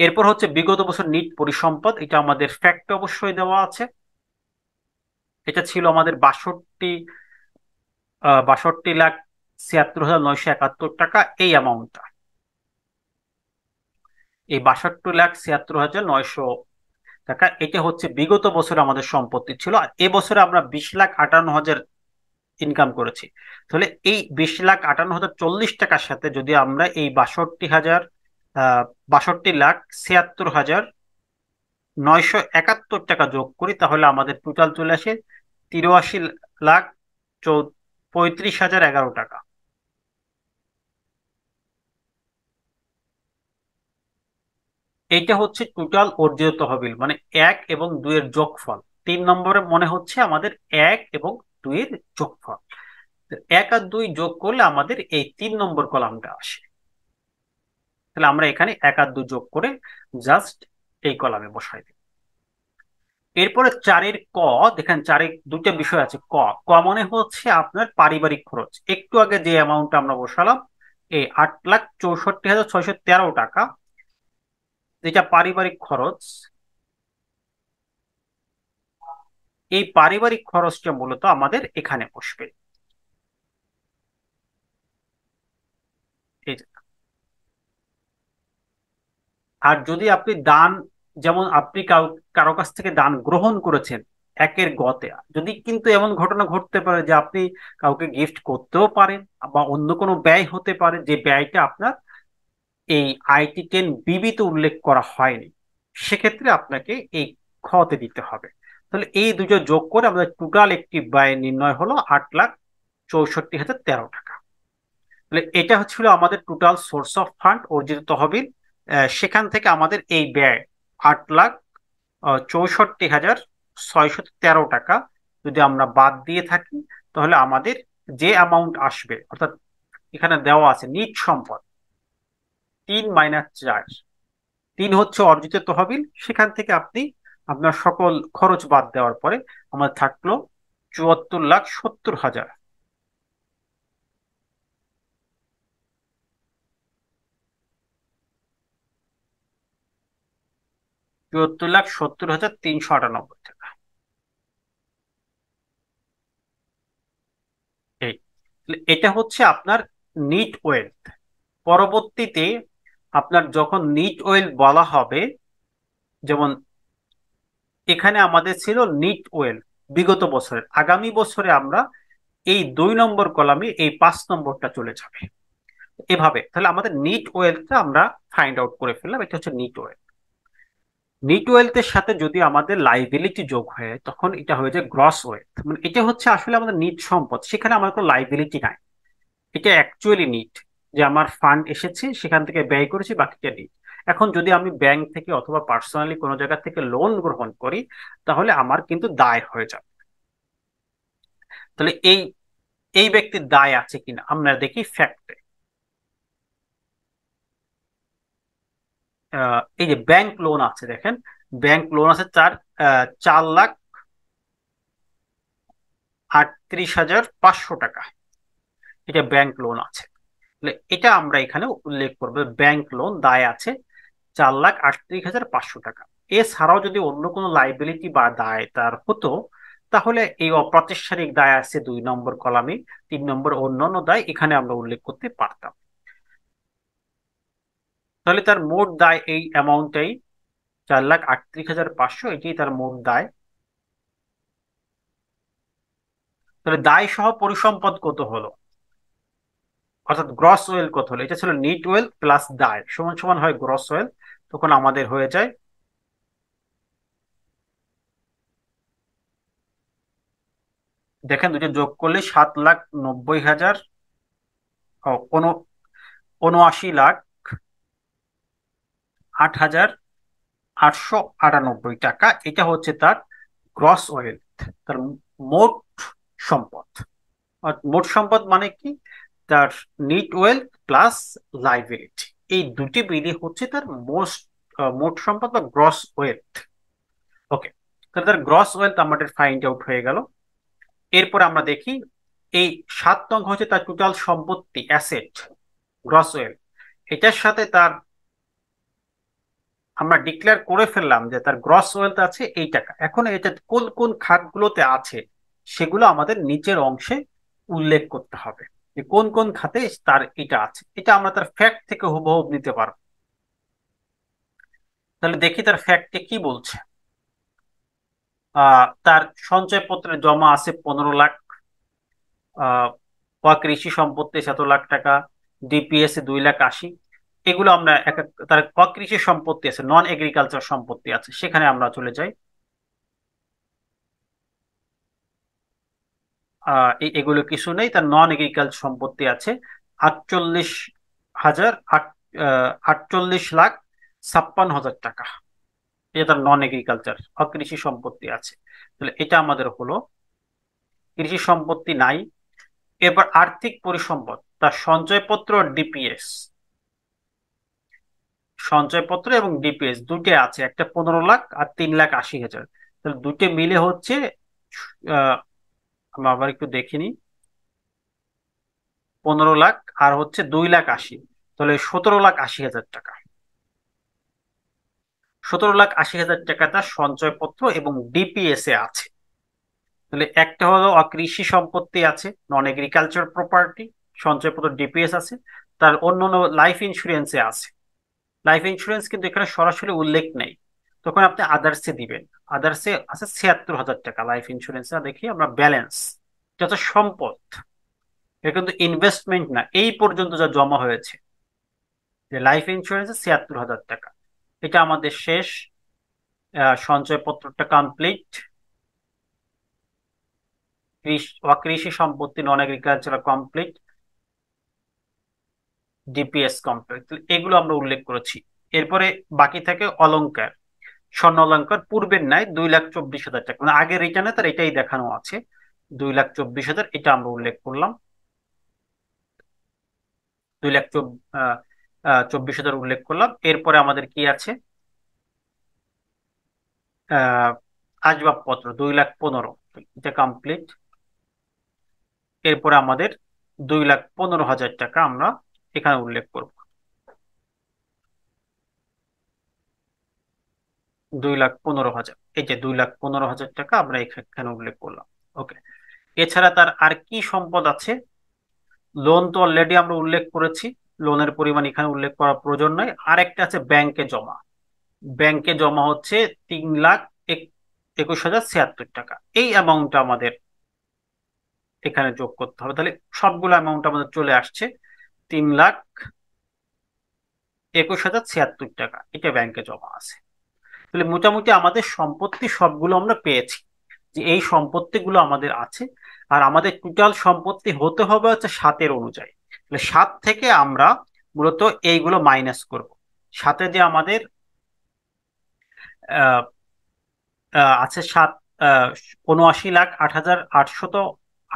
এরপর হচ্ছে বিগত বছর নিট পরিসম্পদ এটা আমাদের ফ্যাক্ট অবশ্যই দেওয়া আছে এটা ছিল আমাদের বাষট্টি বাষট্টি লাখ ছিয়াত্তর হাজার নয়শো একাত্তর টাকা এই অ্যামাউন্টটা এই বাষট্টি লাখ ছিয়াত্তর হাজার নয়শো টাকা এটা হচ্ছে বিগত বছরে আমাদের সম্পত্তি ছিল আর এবছরে আমরা বিশ লাখ আটান্ন হাজার ইনকাম করেছি তাহলে এই বিশ লাখ আটান্ন হাজার চল্লিশ টাকার সাথে যদি আমরা এই বাষট্টি হাজার বাষট্টি লাখ ছিয়াত্তর হাজার নয়শো একাত্তর টাকা যোগ করি তাহলে আমাদের টোটাল চলে আসে তিরাশি লাখ চৌ পঁয়ত্রিশ হাজার এগারো টাকা এটা হচ্ছে টোটাল অর্জিত তহবিল মানে এক এবং এর যোগফল তিন নম্বরে মনে হচ্ছে আমাদের এক এবং দুইয়ের যোগফল এক আর দুই যোগ করলে আমাদের এই তিন নম্বর কলামটা আসে তাহলে আমরা এখানে এক আর দুই যোগ করে জাস্ট এই কলামে বসাই দিই এরপরে চারের ক দেখেন চারের দুটা বিষয় আছে ক ক মানে হচ্ছে আপনার পারিবারিক খরচ একটু আগে যে অ্যামাউন্টটা আমরা বসালাম এই আট লাখ চৌষট্টি হাজার ছয়শো তেরো টাকা যেটা পারিবারিক খরচ এই পারিবারিক খরচটা মূলত আমাদের এখানে বসবে আর যদি আপনি দান যেমন আপনি কারো কাছ থেকে দান গ্রহণ করেছেন একের গতে যদি কিন্তু এমন ঘটনা ঘটতে পারে যে আপনি কাউকে গিফট করতেও পারেন বা অন্য কোনো ব্যয় হতে পারে যে ব্যয়টা আপনার এই আইটি কেন বিবিতে উল্লেখ করা হয়নি সেক্ষেত্রে আপনাকে এই খতে দিতে হবে তাহলে এই দুটো যোগ করে আমাদের টোটাল একটি ব্যয় নির্ণয় হলো আট লাখ চৌষট্টি হাজার তেরো টাকা তাহলে এটা হচ্ছিল আমাদের টোটাল সোর্স অফ ফান্ড অর্জিত তহবিল সেখান থেকে আমাদের এই ব্যয় আট লাখ চৌষট্টি হাজার ছয়শো তেরো টাকা যদি আমরা বাদ দিয়ে থাকি তাহলে আমাদের যে অ্যামাউন্ট আসবে অর্থাৎ এখানে দেওয়া আছে নিট সম্পদ তিন মাইনাস চার তিন হচ্ছে অর্জিত তহবিল সেখান থেকে আপনি আপনার সকল খরচ বাদ দেওয়ার পরে আমার থাকলো চুয়াত্তর লাখ সত্তর হাজার চুয়াত্তর লাখ সত্তর হাজার তিনশো আটানব্বই টাকা এটা হচ্ছে আপনার নিট ওয়েলথ পরবর্তীতে আপনার যখন নিট ওয়েল বলা হবে যেমন এখানে আমাদের ছিল নিট ওয়েল বিগত বছরের আগামী বছরে আমরা এই দুই নম্বর কলামে এই পাঁচ নম্বরটা চলে যাবে এভাবে তাহলে আমাদের নিট ওয়েলটা আমরা ফাইন্ড আউট করে ফেললাম এটা হচ্ছে নিট ওয়েল নিট ওয়েলথের সাথে যদি আমাদের লাইবিলিটি যোগ হয় তখন এটা হয়ে যায় গ্রস ওয়েলথ মানে এটা হচ্ছে আসলে আমাদের নিট সম্পদ সেখানে আমাদের কোনো লাইবিলিটি নাই এটা অ্যাকচুয়ালি নিট যে আমার ফান্ড এসেছে সেখান থেকে ব্যয় করেছি বাকিটা নেই এখন যদি আমি ব্যাংক থেকে অথবা পার্সোনালি কোনো জায়গা থেকে লোন গ্রহণ করি তাহলে আমার কিন্তু দায় হয়ে যাবে তাহলে এই এই ব্যক্তির দায় আছে কিনা আমরা দেখি ফ্যাক্টে এই যে ব্যাংক লোন আছে দেখেন ব্যাংক লোন আছে চার চার লাখ আটত্রিশ হাজার পাঁচশো টাকা এটা ব্যাংক লোন আছে এটা আমরা এখানে উল্লেখ করবো ব্যাংক লোন দায় আছে চার লাখ আটত্রিশ হাজার পাঁচশো টাকা এছাড়াও যদি অন্য কোনো লাইবিলিটি বা দায় তার হতো তাহলে এই অপ্রাতিষ্ঠানিক দায় আছে দুই নম্বর কলামে তিন নম্বর অন্যান্য দায় এখানে আমরা উল্লেখ করতে পারতাম তাহলে তার মোট দায় এই অ্যামাউন্টটাই চার লাখ আটত্রিশ হাজার পাঁচশো এটি তার মোট দায় তাহলে দায় সহ পরিসম্পদ কত হলো অর্থাৎ গ্রস ওয়েল কত হলো এটা ছিল নিট ওয়েল প্লাস দায় সমান সমান হয় গ্রস ওয়েল তখন আমাদের হয়ে যায় দেখেন দুটো যোগ করলে সাত লাখ নব্বই হাজার উনআশি লাখ আট হাজার আটশো আটানব্বই টাকা এটা হচ্ছে তার গ্রস ওয়েলথ তার মোট সম্পদ মোট সম্পদ মানে কি তার নিট ওয়েল প্লাস লাইবিলিটি এই দুটি মিলিয়ে হচ্ছে তার মোস্ট মোট সম্পদ বা গ্রস ওয়েলথ ওকে তাহলে তার গ্রস ওয়েলথ আমাদের ফাইন্ড আউট হয়ে গেল এরপর আমরা দেখি এই সাত নং হচ্ছে তার টোটাল সম্পত্তি অ্যাসেট গ্রস ওয়েলথ এটার সাথে তার আমরা ডিক্লেয়ার করে ফেললাম যে তার গ্রস ওয়েলথ আছে এই টাকা এখন এটা কোন কোন খাতগুলোতে আছে সেগুলো আমাদের নিচের অংশে উল্লেখ করতে হবে যে কোন কোন খাতে তার এটা আছে এটা আমরা তার ফ্যাক্ট থেকে হুবহু নিতে পারব তাহলে দেখি তার ফ্যাক্টে কি বলছে তার সঞ্চয়পত্রে জমা আছে পনেরো লাখ কৃষি সম্পত্তি সাত লাখ টাকা ডিপিএস দুই লাখ আশি এগুলো আমরা এক তার কৃষি সম্পত্তি আছে নন এগ্রিকালচার সম্পত্তি আছে সেখানে আমরা চলে যাই এগুলো কিছু নেই তার নন এগ্রিকাল সম্পত্তি আছে আটচল্লিশ হাজার আটচল্লিশ লাখ ছাপ্পান্ন হাজার টাকা এটা তার নন এগ্রিকালচার অকৃষি সম্পত্তি আছে তাহলে এটা আমাদের হলো কৃষি সম্পত্তি নাই এবার আর্থিক পরিসম্পদ তার সঞ্চয়পত্র ডিপিএস সঞ্চয়পত্র এবং ডিপিএস দুটো আছে একটা পনেরো লাখ আর তিন লাখ আশি হাজার তাহলে দুটি মিলে হচ্ছে আমি আবার একটু দেখিনি পনেরো লাখ আর হচ্ছে দুই লাখ আশি তাহলে সতেরো লাখ আশি হাজার টাকা সতেরো লাখ আশি হাজার টাকা তার সঞ্চয়পত্র এবং ডিপিএস এ আছে তাহলে একটা হলো অকৃষি সম্পত্তি আছে নন এগ্রিকালচার প্রপার্টি সঞ্চয়পত্র ডিপিএস আছে তার অন্য লাইফ ইন্স্যুরেন্সে আছে লাইফ ইন্স্যুরেন্স কিন্তু এখানে সরাসরি উল্লেখ নেই তখন আপনি আদার্সে দিবেন আদার্সে আছে ছিয়াত্তর হাজার টাকা লাইফ ইন্স্যুরেন্স দেখি আমরা ব্যালেন্স যত সম্পদ এটা কিন্তু ইনভেস্টমেন্ট না এই পর্যন্ত যা জমা হয়েছে যে লাইফ ইন্স্যুরেন্স ছিয়াত্তর হাজার টাকা এটা আমাদের শেষ সঞ্চয়পত্রটা কমপ্লিট কৃষি সম্পত্তি non agricultural complete DPS complete এগুলো আমরা উল্লেখ করেছি এরপরে বাকি থাকে অলংকার স্বর্ণ অলঙ্কার পূর্বের ন্যায় দুই লাখ চব্বিশ হাজার টাকা মানে আগের রিটার্নে তার এটাই দেখানো আছে দুই লাখ চব্বিশ হাজার এটা আমরা উল্লেখ করলাম দুই লাখ চব্বিশ হাজার উল্লেখ করলাম এরপরে আমাদের কি আছে আসবাবপত্র দুই লাখ পনেরো এটা কমপ্লিট এরপরে আমাদের দুই লাখ পনেরো হাজার টাকা আমরা এখানে উল্লেখ করব দুই লাখ পনেরো হাজার এই যে দুই লাখ পনেরো হাজার টাকা আমরা এখানে উল্লেখ করলাম ওকে এছাড়া তার আর কি সম্পদ আছে লোন তো অলরেডি আমরা উল্লেখ করেছি লোনের পরিমাণ এখানে উল্লেখ করার প্রয়োজন নয় আর একটা আছে ব্যাংকে জমা ব্যাংকে জমা হচ্ছে তিন লাখ একুশ হাজার ছিয়াত্তর টাকা এই অ্যামাউন্টটা আমাদের এখানে যোগ করতে হবে তাহলে সবগুলো অ্যামাউন্ট আমাদের চলে আসছে তিন লাখ একুশ হাজার ছিয়াত্তর টাকা এটা ব্যাংকে জমা আছে তাহলে মোটামুটি আমাদের সম্পত্তি সবগুলো আমরা পেয়েছি যে এই সম্পত্তিগুলো আমাদের আছে আর আমাদের টোটাল সম্পত্তি হতে হবে হচ্ছে সাতের অনুযায়ী তাহলে সাত থেকে আমরা মূলত এইগুলো মাইনাস করব সাথে যে আমাদের আছে সাত উনআশি লাখ আট হাজার আটশত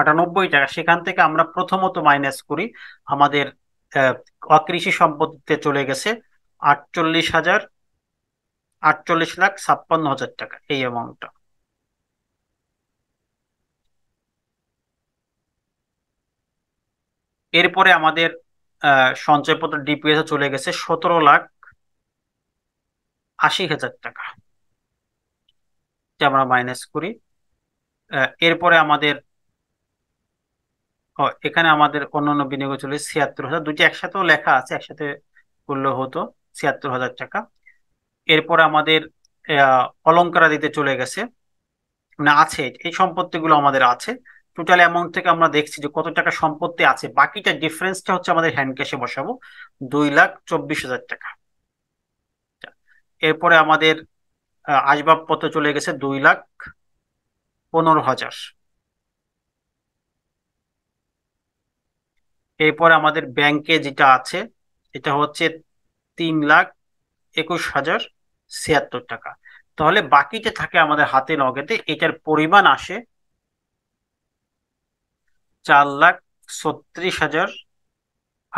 আটানব্বই টাকা সেখান থেকে আমরা প্রথমত মাইনাস করি আমাদের অকৃষি সম্পত্তিতে চলে গেছে আটচল্লিশ হাজার আটচল্লিশ লাখ ছাপ্পান্ন হাজার টাকা এই অ্যামাউন্টটা এরপরে আমাদের সঞ্চয়পত্র ডিপিএস চলে গেছে সতেরো লাখ আশি হাজার টাকা আমরা মাইনাস করি এরপরে আমাদের এখানে আমাদের অন্যান্য বিনিয়োগ চলে ছিয়াত্তর হাজার দুটি একসাথেও লেখা আছে একসাথে করলে হতো ছিয়াত্তর হাজার টাকা এরপর আমাদের দিতে চলে গেছে মানে আছে এই সম্পত্তিগুলো আমাদের আছে টোটাল অ্যামাউন্ট থেকে আমরা দেখছি যে কত টাকা সম্পত্তি আছে বাকিটা ডিফারেন্সটা হচ্ছে আমাদের হ্যান্ড ক্যাশে বসাবো দুই লাখ চব্বিশ হাজার টাকা এরপরে আমাদের আসবাবপত্র চলে গেছে দুই লাখ পনেরো হাজার এরপরে আমাদের ব্যাংকে যেটা আছে এটা হচ্ছে তিন লাখ একুশ হাজার ছিয়াত্তর টাকা তাহলে বাকি যে থাকে আমাদের হাতে নগেতে এটার পরিমাণ আসে চার লাখ ছত্রিশ হাজার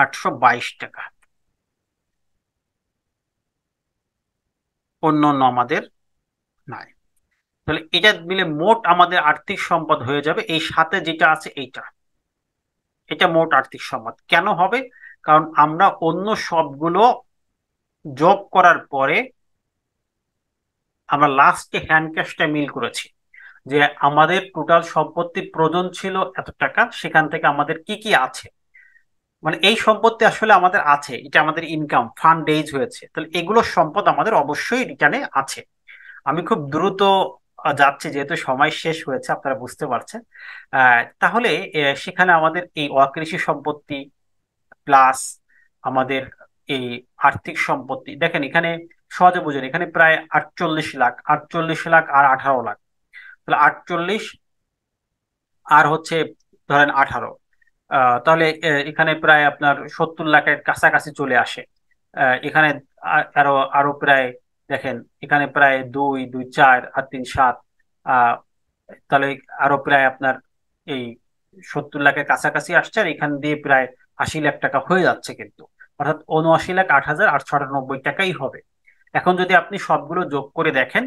আটশো বাইশ টাকা অন্য অন্য আমাদের নাই তাহলে এটা মিলে মোট আমাদের আর্থিক সম্পদ হয়ে যাবে এই সাথে যেটা আছে এইটা এটা মোট আর্থিক সম্পদ কেন হবে কারণ আমরা অন্য সবগুলো যোগ করার পরে আমরা লাস্টে হ্যান্ড ক্যাশটা মিল করেছি যে আমাদের টোটাল সম্পত্তির প্রয়োজন ছিল এত টাকা সেখান থেকে আমাদের কি কি আছে মানে এই সম্পত্তি আসলে আমাদের আছে এটা আমাদের ইনকাম ফান্ড এইজ হয়েছে তাহলে এগুলো সম্পদ আমাদের অবশ্যই রিটার্নে আছে আমি খুব দ্রুত যাচ্ছে যেহেতু সময় শেষ হয়েছে আপনারা বুঝতে পারছেন তাহলে সেখানে আমাদের এই অকৃষি সম্পত্তি প্লাস আমাদের এই আর্থিক সম্পত্তি দেখেন এখানে সহজে বুঝেন এখানে প্রায় আটচল্লিশ লাখ আটচল্লিশ লাখ আর আঠারো লাখ তাহলে আটচল্লিশ আর হচ্ছে ধরেন আঠারো তাহলে এখানে প্রায় আপনার সত্তর লাখের কাছাকাছি চলে আসে এখানে আরো আরো প্রায় দেখেন এখানে প্রায় দুই দুই চার আর তিন সাত তাহলে আরো প্রায় আপনার এই সত্তর লাখের কাছাকাছি আসছে আর এখান দিয়ে প্রায় আশি লাখ টাকা হয়ে যাচ্ছে কিন্তু অর্থাৎ উনআশি লাখ আট হাজার আটশো আটানব্বই টাকাই হবে এখন যদি আপনি সবগুলো যোগ করে দেখেন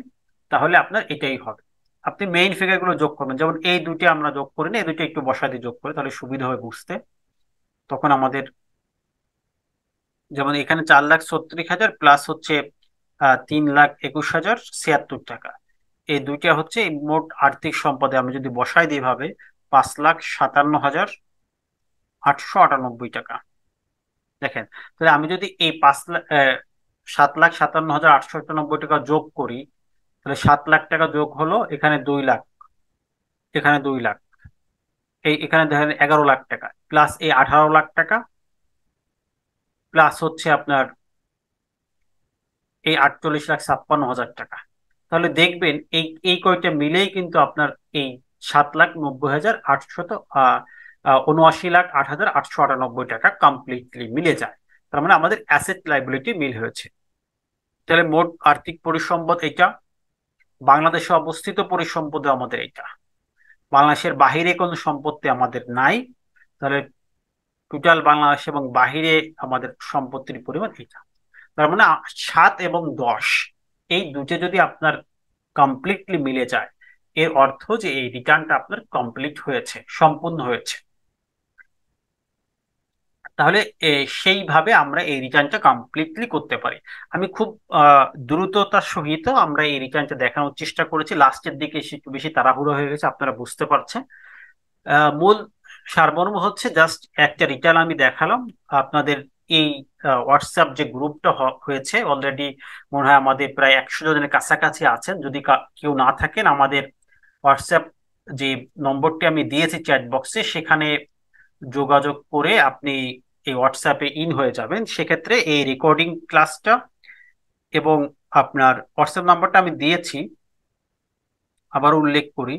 তাহলে আপনার এটাই হবে আপনি মেইন ফিগারগুলো যোগ করবেন যেমন এই দুটি আমরা যোগ করি না এই দুটি একটু দিয়ে যোগ করি তাহলে সুবিধা হবে বুঝতে তখন আমাদের যেমন এখানে চার লাখ ছত্রিশ হাজার প্লাস হচ্ছে তিন লাখ একুশ হাজার ছিয়াত্তর টাকা এই দুইটা হচ্ছে মোট আর্থিক সম্পদে আমি যদি বসাই দিই ভাবে পাঁচ লাখ সাতান্ন হাজার আটশো আটানব্বই টাকা দেখেন তাহলে আমি যদি এই পাঁচ লাখ সাত লাখ সাতান্ন হাজার আটশো আটানব্বই টাকা যোগ করি তাহলে সাত লাখ টাকা যোগ হলো এখানে দুই লাখ এখানে দুই লাখ এই এখানে দেখেন এগারো লাখ টাকা প্লাস এই আঠারো লাখ টাকা প্লাস হচ্ছে আপনার এই আটচল্লিশ লাখ ছাপ্পান্ন হাজার টাকা তাহলে দেখবেন এই এই কয়টা মিলেই কিন্তু আপনার এই সাত লাখ নব্বই হাজার আটশত উনআশি লাখ আট হাজার আটশো আটানব্বই টাকা কমপ্লিটলি মিলে যায় তার মানে আমাদের অ্যাসেট লাইবিলিটি মিল হয়েছে তাহলে মোট আর্থিক পরিসম্পদ এটা বাংলাদেশে অবস্থিত পরিসম্পদে আমাদের এটা বাংলাদেশের বাহিরে কোনো সম্পত্তি আমাদের নাই তাহলে টোটাল বাংলাদেশ এবং বাহিরে আমাদের সম্পত্তির পরিমাণ এটা তার মানে সাত এবং দশ এই দুটো যদি আপনার কমপ্লিটলি মিলে যায় এর অর্থ যে এই রিটার্নটা আপনার কমপ্লিট হয়েছে সম্পূর্ণ হয়েছে তাহলে সেইভাবে আমরা এই রিটার্নটা কমপ্লিটলি করতে পারি আমি খুব দ্রুততার সহিত আমরা এই রিটার্নটা দেখানোর চেষ্টা করেছি লাস্টের দিকে একটু বেশি তাড়াহুড়ো হয়ে গেছে আপনারা বুঝতে পারছেন মূল সারমর্ম হচ্ছে জাস্ট একটা রিটার্ন আমি দেখালাম আপনাদের এই হোয়াটসঅ্যাপ যে গ্রুপটা হয়েছে অলরেডি মনে হয় আমাদের প্রায় একশো জনের কাছাকাছি আছেন যদি কেউ না থাকেন আমাদের হোয়াটসঅ্যাপ যে নম্বরটি আমি দিয়েছি চ্যাট বক্সে সেখানে যোগাযোগ করে আপনি এই হোয়াটসঅ্যাপে ইন হয়ে যাবেন সেক্ষেত্রে এই রেকর্ডিং ক্লাসটা এবং আপনার হোয়াটসঅ্যাপ নাম্বারটা আমি দিয়েছি আবার উল্লেখ করি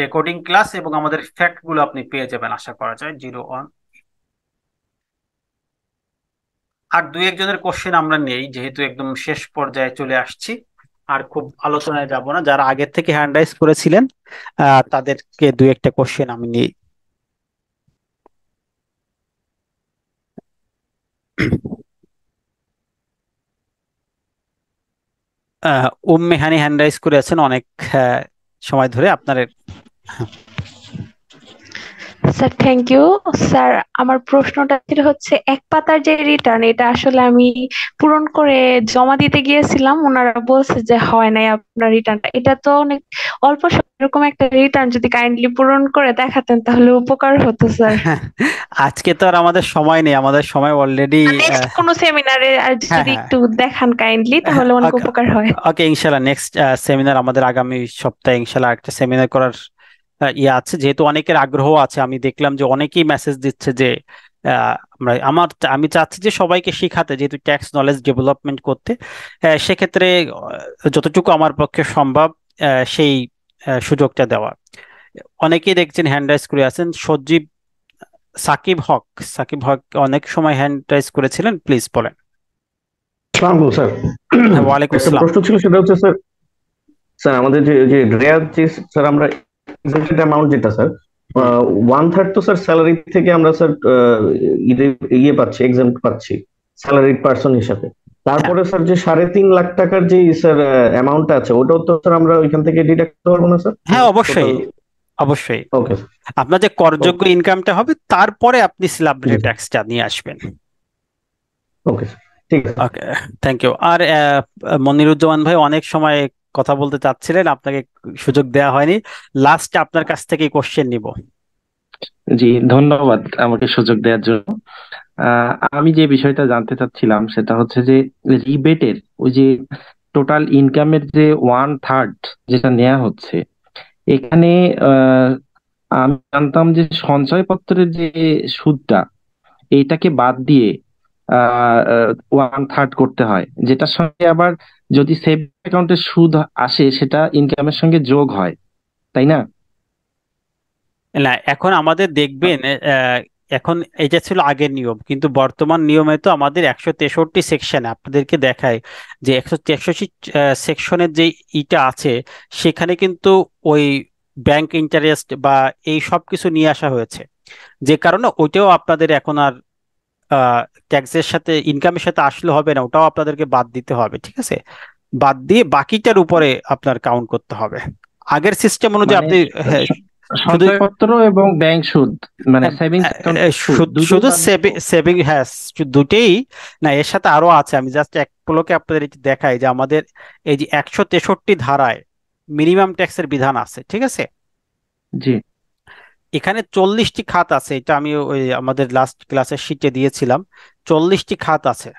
রেকর্ডিং ক্লাস এবং আমাদের ফ্যাক্টগুলো আপনি পেয়ে যাবেন আশা করা যায় জিরো ওয়ান আর দুই একজনের কোশ্চেন আমরা নেই যেহেতু একদম শেষ পর্যায়ে চলে আসছি আর খুব আলোচনায় যাব না যারা আগের থেকে হ্যান্ড রাইজ করেছিলেন তাদেরকে দু একটা কোশ্চেন আমি নিই মেহানি হ্যান্ড রাইজ করে আছেন অনেক সময় ধরে আপনার স্যার থ্যাংক ইউ স্যার আমার প্রশ্নটা ছিল হচ্ছে এক পাতার যে রিটার্ন এটা আসলে আমি পূরণ করে জমা দিতে গিয়েছিলাম ওনারা বলছে যে হয় নাই আপনার রিটার্নটা এটা তো অনেক অল্প এরকম একটা রিটার্ন যদি কাইন্ডলি পূরণ করে দেখাতেন তাহলে উপকার হতো স্যার <laughs> আজকে তো আর আমাদের সময় নেই আমাদের সময় অলরেডি কোনো সেমিনারে আর হ্যাঁ, যদি হ্যাঁ। একটু দেখান কাইন্ডলি হ্যাঁ, তাহলে অনেক উপকার হয় ওকে ইনশাআল্লাহ নেক্সট সেমিনার আমাদের আগামী সপ্তাহে ইনশাআল্লাহ একটা সেমিনার করার হ্যাঁ, ইয়ে আছে যেহেতু অনেকের আগ্রহ আছে আমি দেখলাম যে অনেকেই মেসেজ দিচ্ছে যে আমরা আমার আমি চাচ্ছি যে সবাইকে শিখাতে যেহেতু ট্যাক্স নলেজ ডেভেলপমেন্ট করতে সেক্ষেত্রে যতটুকু আমার পক্ষে সম্ভব সেই সুযোগটা দেওয়া অনেকেই দেখছেন হ্যান্ড রাইজ করে আছেন সজীব সাকিব হক সাকিব হক অনেক সময় হ্যান্ড রাইজ করেছিলেন প্লিজ বলেন স্যার হ্যাঁ, ওয়ালাইকুম আসসালাম স্যার আমাদের যে যে স্যার আমরা এক্সাক্টলি অ্যামাউন্ট যেটা স্যার ওয়ান থার্ড তো স্যার স্যালারি থেকে আমরা স্যার ইয়ে পাচ্ছি এক্সাম পাচ্ছি স্যালারি পার্সন হিসাবে তারপরে স্যার যে সাড়ে তিন লাখ টাকার যে স্যার অ্যামাউন্ট আছে ওটাও তো স্যার আমরা ওইখান থেকে ডিডাক্ট করতে পারবো না স্যার হ্যাঁ অবশ্যই অবশ্যই ওকে আপনার যে করযোগ্য ইনকামটা হবে তারপরে আপনি স্ল্যাবরেটরি ট্যাক্সটা নিয়ে আসবেন ওকে ঠিক আছে ওকে থ্যাংক ইউ আর মনিরুজ্জামান ভাই অনেক সময় কথা বলতে চাচ্ছিলেন আপনাকে সুযোগ দেয়া হয়নি লাস্ট আপনার কাছ থেকে কোশ্চেন নিব জি ধন্যবাদ আমাকে সুযোগ দেওয়ার জন্য আমি যে বিষয়টা জানতে চাচ্ছিলাম সেটা হচ্ছে যে রিবেটের ওই যে টোটাল ইনকামের যে ওয়ান থার্ড যেটা নেওয়া হচ্ছে এখানে আমি জানতাম যে সঞ্চয়পত্রের যে সুদটা এইটাকে বাদ দিয়ে ওয়ান থার্ড করতে হয় যেটার সঙ্গে আবার যদি সেভ অ্যাকাউন্টে সুদ আসে সেটা ইনকামের সঙ্গে যোগ হয় তাই না না এখন আমাদের দেখবেন এখন এটা ছিল আগের নিয়ম কিন্তু বর্তমান নিয়মে তো আমাদের একশো তেষট্টি সেকশন আপনাদেরকে দেখায় যে একশো তেষট্টি সেকশনের যে ইটা আছে সেখানে কিন্তু ওই ব্যাংক ইন্টারেস্ট বা এই সব কিছু নিয়ে আসা হয়েছে যে কারণে ওইটাও আপনাদের এখন আর ট্যাক্সের সাথে ইনকামের সাথে আসলে হবে না ওটাও আপনাদেরকে বাদ দিতে হবে ঠিক আছে বাদ দিয়ে বাকিটার উপরে আপনার কাউন্ট করতে হবে আগের সিস্টেম অনুযায়ী মানে আপনি হ্যাঁ, সুদ মানে সেভিং হ্যাঁ, হ্যাঁ, হ্যাঁ না এর সাথে আরো আছে আমি জাস্ট আপনাদের দেখাই যে আমাদের এই যে একশো তেষট্টি ধারায় মিনিমাম ট্যাক্সের বিধান আছে ঠিক আছে জি এখানে চল্লিশটি খাত আছে এটা আমি ওই আমাদের লাস্ট ক্লাসের শিটে দিয়েছিলাম চল্লিশটি খাত আছে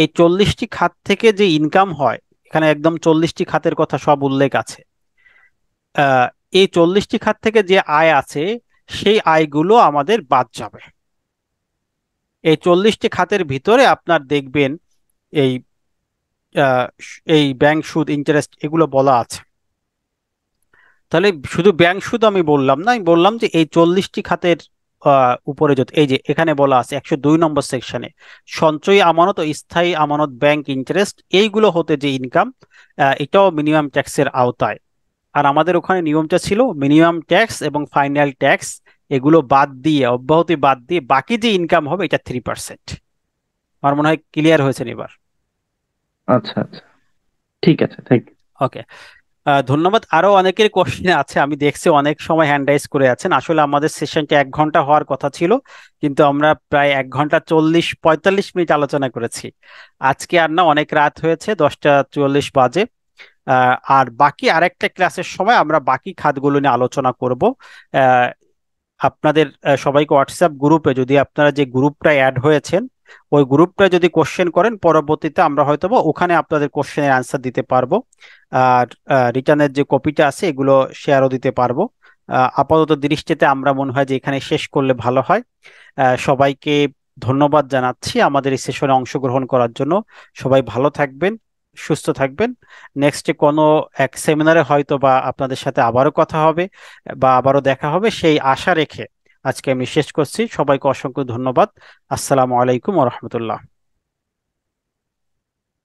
এই চল্লিশটি খাত থেকে যে ইনকাম হয় এখানে একদম চল্লিশটি খাতের কথা সব উল্লেখ আছে এই চল্লিশটি খাত থেকে যে আয় আছে সেই আয়গুলো আমাদের বাদ যাবে এই চল্লিশটি খাতের ভিতরে আপনার দেখবেন এই এই ব্যাংক সুদ ইন্টারেস্ট এগুলো বলা আছে তাহলে শুধু ব্যাংক সুদ আমি বললাম না আমি বললাম যে এই চল্লিশটি খাতের উপরে যত এই যে এখানে বলা আছে একশো দুই নম্বর সেকশনে সঞ্চয়ী আমানত ও স্থায়ী আমানত ব্যাংক ইন্টারেস্ট এইগুলো হতে যে ইনকাম এটাও মিনিমাম ট্যাক্সের আওতায় আর আমাদের ওখানে নিয়মটা ছিল মিনিমাম ট্যাক্স এবং ফাইনাল ট্যাক্স এগুলো বাদ দিয়ে অব্যাহতি বাদ দিয়ে বাকি যে ইনকাম হবে এটা থ্রি পার্সেন্ট আমার মনে হয় ক্লিয়ার হয়েছে এবার আচ্ছা আচ্ছা ঠিক আছে থ্যাংক ইউ ওকে ধন্যবাদ আরো অনেকের কোশ্চেন আছে আমি দেখছি অনেক সময় হ্যান্ড রাইজ করে আছেন আসলে আমাদের সেশনটা এক ঘন্টা হওয়ার কথা ছিল কিন্তু আমরা প্রায় এক ঘন্টা চল্লিশ পঁয়তাল্লিশ মিনিট আলোচনা করেছি আজকে আর না অনেক রাত হয়েছে দশটা চুয়াল্লিশ বাজে আর বাকি আরেকটা ক্লাসের সময় আমরা বাকি খাতগুলো নিয়ে আলোচনা করব আপনাদের সবাইকে হোয়াটসঅ্যাপ গ্রুপে যদি আপনারা যে গ্রুপটা অ্যাড হয়েছেন ওই গ্রুপটা যদি কোশ্চেন করেন পরবর্তীতে আমরা হয়তো ওখানে আপনাদের কোশ্চেনের আনসার দিতে পারবো আর রিটার্নের যে কপিটা আছে এগুলো শেয়ারও দিতে পারবো আপাতত দৃষ্টিতে আমরা মনে হয় যে এখানে শেষ করলে ভালো হয় সবাইকে ধন্যবাদ জানাচ্ছি আমাদের এই সেশনে অংশগ্রহণ করার জন্য সবাই ভালো থাকবেন সুস্থ থাকবেন নেক্সটে কোনো এক সেমিনারে হয়তো বা আপনাদের সাথে আবারও কথা হবে বা আবারও দেখা হবে সেই আশা রেখে আজকে আমি শেষ করছি সবাইকে অসংখ্য ধন্যবাদ আসসালামু আলাইকুম রহমতুল্লাহ